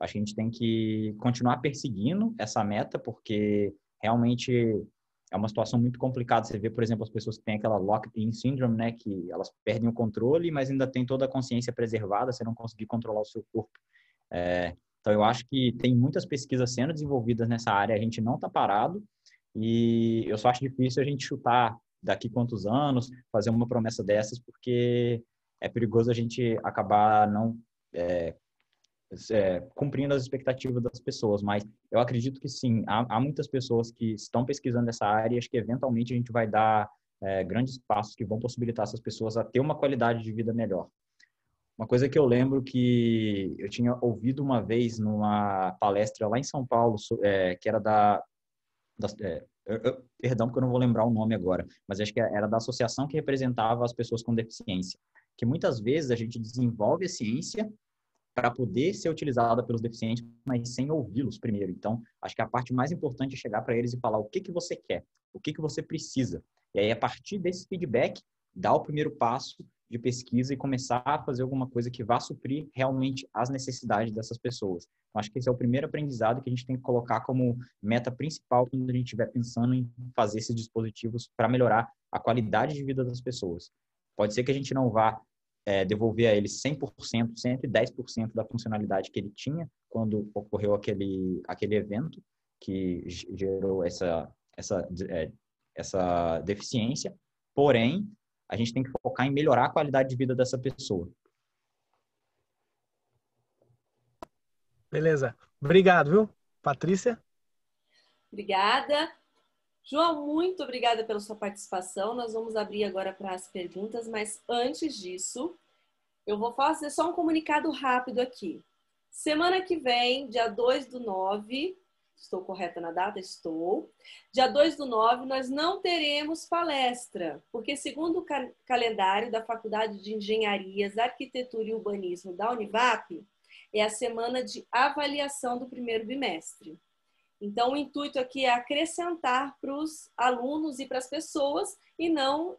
Acho que a gente tem que continuar perseguindo essa meta porque realmente é uma situação muito complicada. Você vê, por exemplo, as pessoas que têm aquela locked-in syndrome, né, que elas perdem o controle, mas ainda tem toda a consciência preservada, você não conseguir controlar o seu corpo. É, então eu acho que tem muitas pesquisas sendo desenvolvidas nessa área, a gente não está parado e eu só acho difícil a gente chutar daqui quantos anos, fazer uma promessa dessas, porque é perigoso a gente acabar não é, é, cumprindo as expectativas das pessoas. Mas eu acredito que sim, há, há muitas pessoas que estão pesquisando essa área e acho que eventualmente a gente vai dar é, grandes passos que vão possibilitar essas pessoas a ter uma qualidade de vida melhor. Uma coisa que eu lembro que eu tinha ouvido uma vez numa palestra lá em São Paulo, é, que era da da, é, eu, eu, perdão porque eu não vou lembrar o nome agora, mas acho que era da associação que representava as pessoas com deficiência, que muitas vezes a gente desenvolve a ciência para poder ser utilizada pelos deficientes, mas sem ouvi-los primeiro. Então, acho que a parte mais importante é chegar para eles e falar o que, que você quer, o que, que você precisa. E aí, a partir desse feedback, dar o primeiro passo de pesquisa e começar a fazer alguma coisa que vá suprir realmente as necessidades dessas pessoas. Então, acho que esse é o primeiro aprendizado que a gente tem que colocar como meta principal quando a gente estiver pensando em fazer esses dispositivos para melhorar a qualidade de vida das pessoas. Pode ser que a gente não vá é, devolver a ele 100%, 110% da funcionalidade que ele tinha quando ocorreu aquele, aquele evento que gerou essa, essa, é, essa deficiência, porém a gente tem que focar em melhorar a qualidade de vida dessa pessoa. Beleza. Obrigado, viu? Patrícia? Obrigada. João, muito obrigada pela sua participação. Nós vamos abrir agora para as perguntas, mas antes disso, eu vou fazer só um comunicado rápido aqui. Semana que vem, dia 2 do 9, Estou correta na data? Estou. Dia 2 do 9, nós não teremos palestra, porque, segundo o ca calendário da Faculdade de Engenharias, Arquitetura e Urbanismo da Univap, é a semana de avaliação do primeiro bimestre. Então, o intuito aqui é acrescentar para os alunos e para as pessoas e não,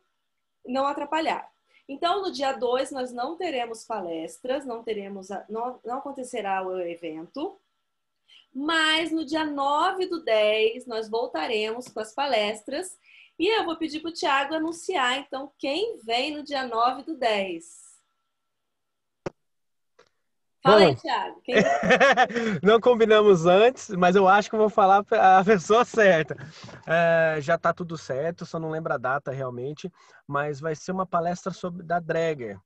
não atrapalhar. Então, no dia 2, nós não teremos palestras, não, teremos, não, não acontecerá o evento, mas no dia 9 do 10, nós voltaremos com as palestras. E eu vou pedir para o Tiago anunciar, então, quem vem no dia 9 do 10. Fala Bom, aí, Tiago. Quem... não combinamos antes, mas eu acho que vou falar a pessoa certa. É, já está tudo certo, só não lembro a data realmente, mas vai ser uma palestra sobre da Dragger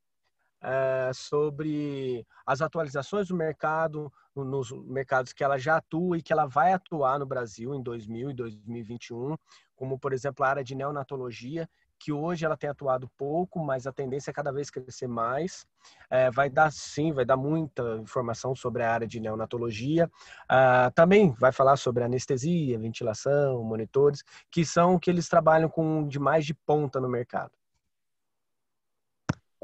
é, sobre as atualizações do mercado, nos mercados que ela já atua e que ela vai atuar no Brasil em 2000 e 2021, como, por exemplo, a área de neonatologia, que hoje ela tem atuado pouco, mas a tendência é cada vez crescer mais. É, vai dar sim, vai dar muita informação sobre a área de neonatologia. Ah, também vai falar sobre anestesia, ventilação, monitores, que são o que eles trabalham com de mais de ponta no mercado.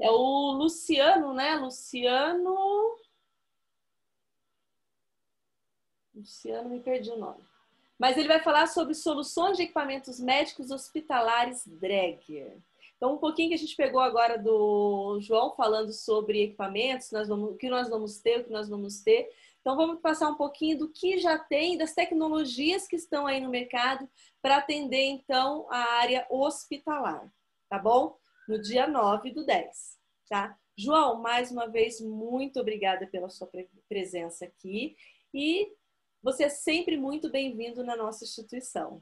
É o Luciano, né? Luciano. Luciano, me perdi o nome. Mas ele vai falar sobre soluções de equipamentos médicos hospitalares DREG. Então, um pouquinho que a gente pegou agora do João falando sobre equipamentos, nós vamos, o que nós vamos ter, o que nós vamos ter. Então, vamos passar um pouquinho do que já tem, das tecnologias que estão aí no mercado para atender, então, a área hospitalar, tá bom? no dia 9 do 10, tá? João, mais uma vez, muito obrigada pela sua presença aqui e você é sempre muito bem-vindo na nossa instituição.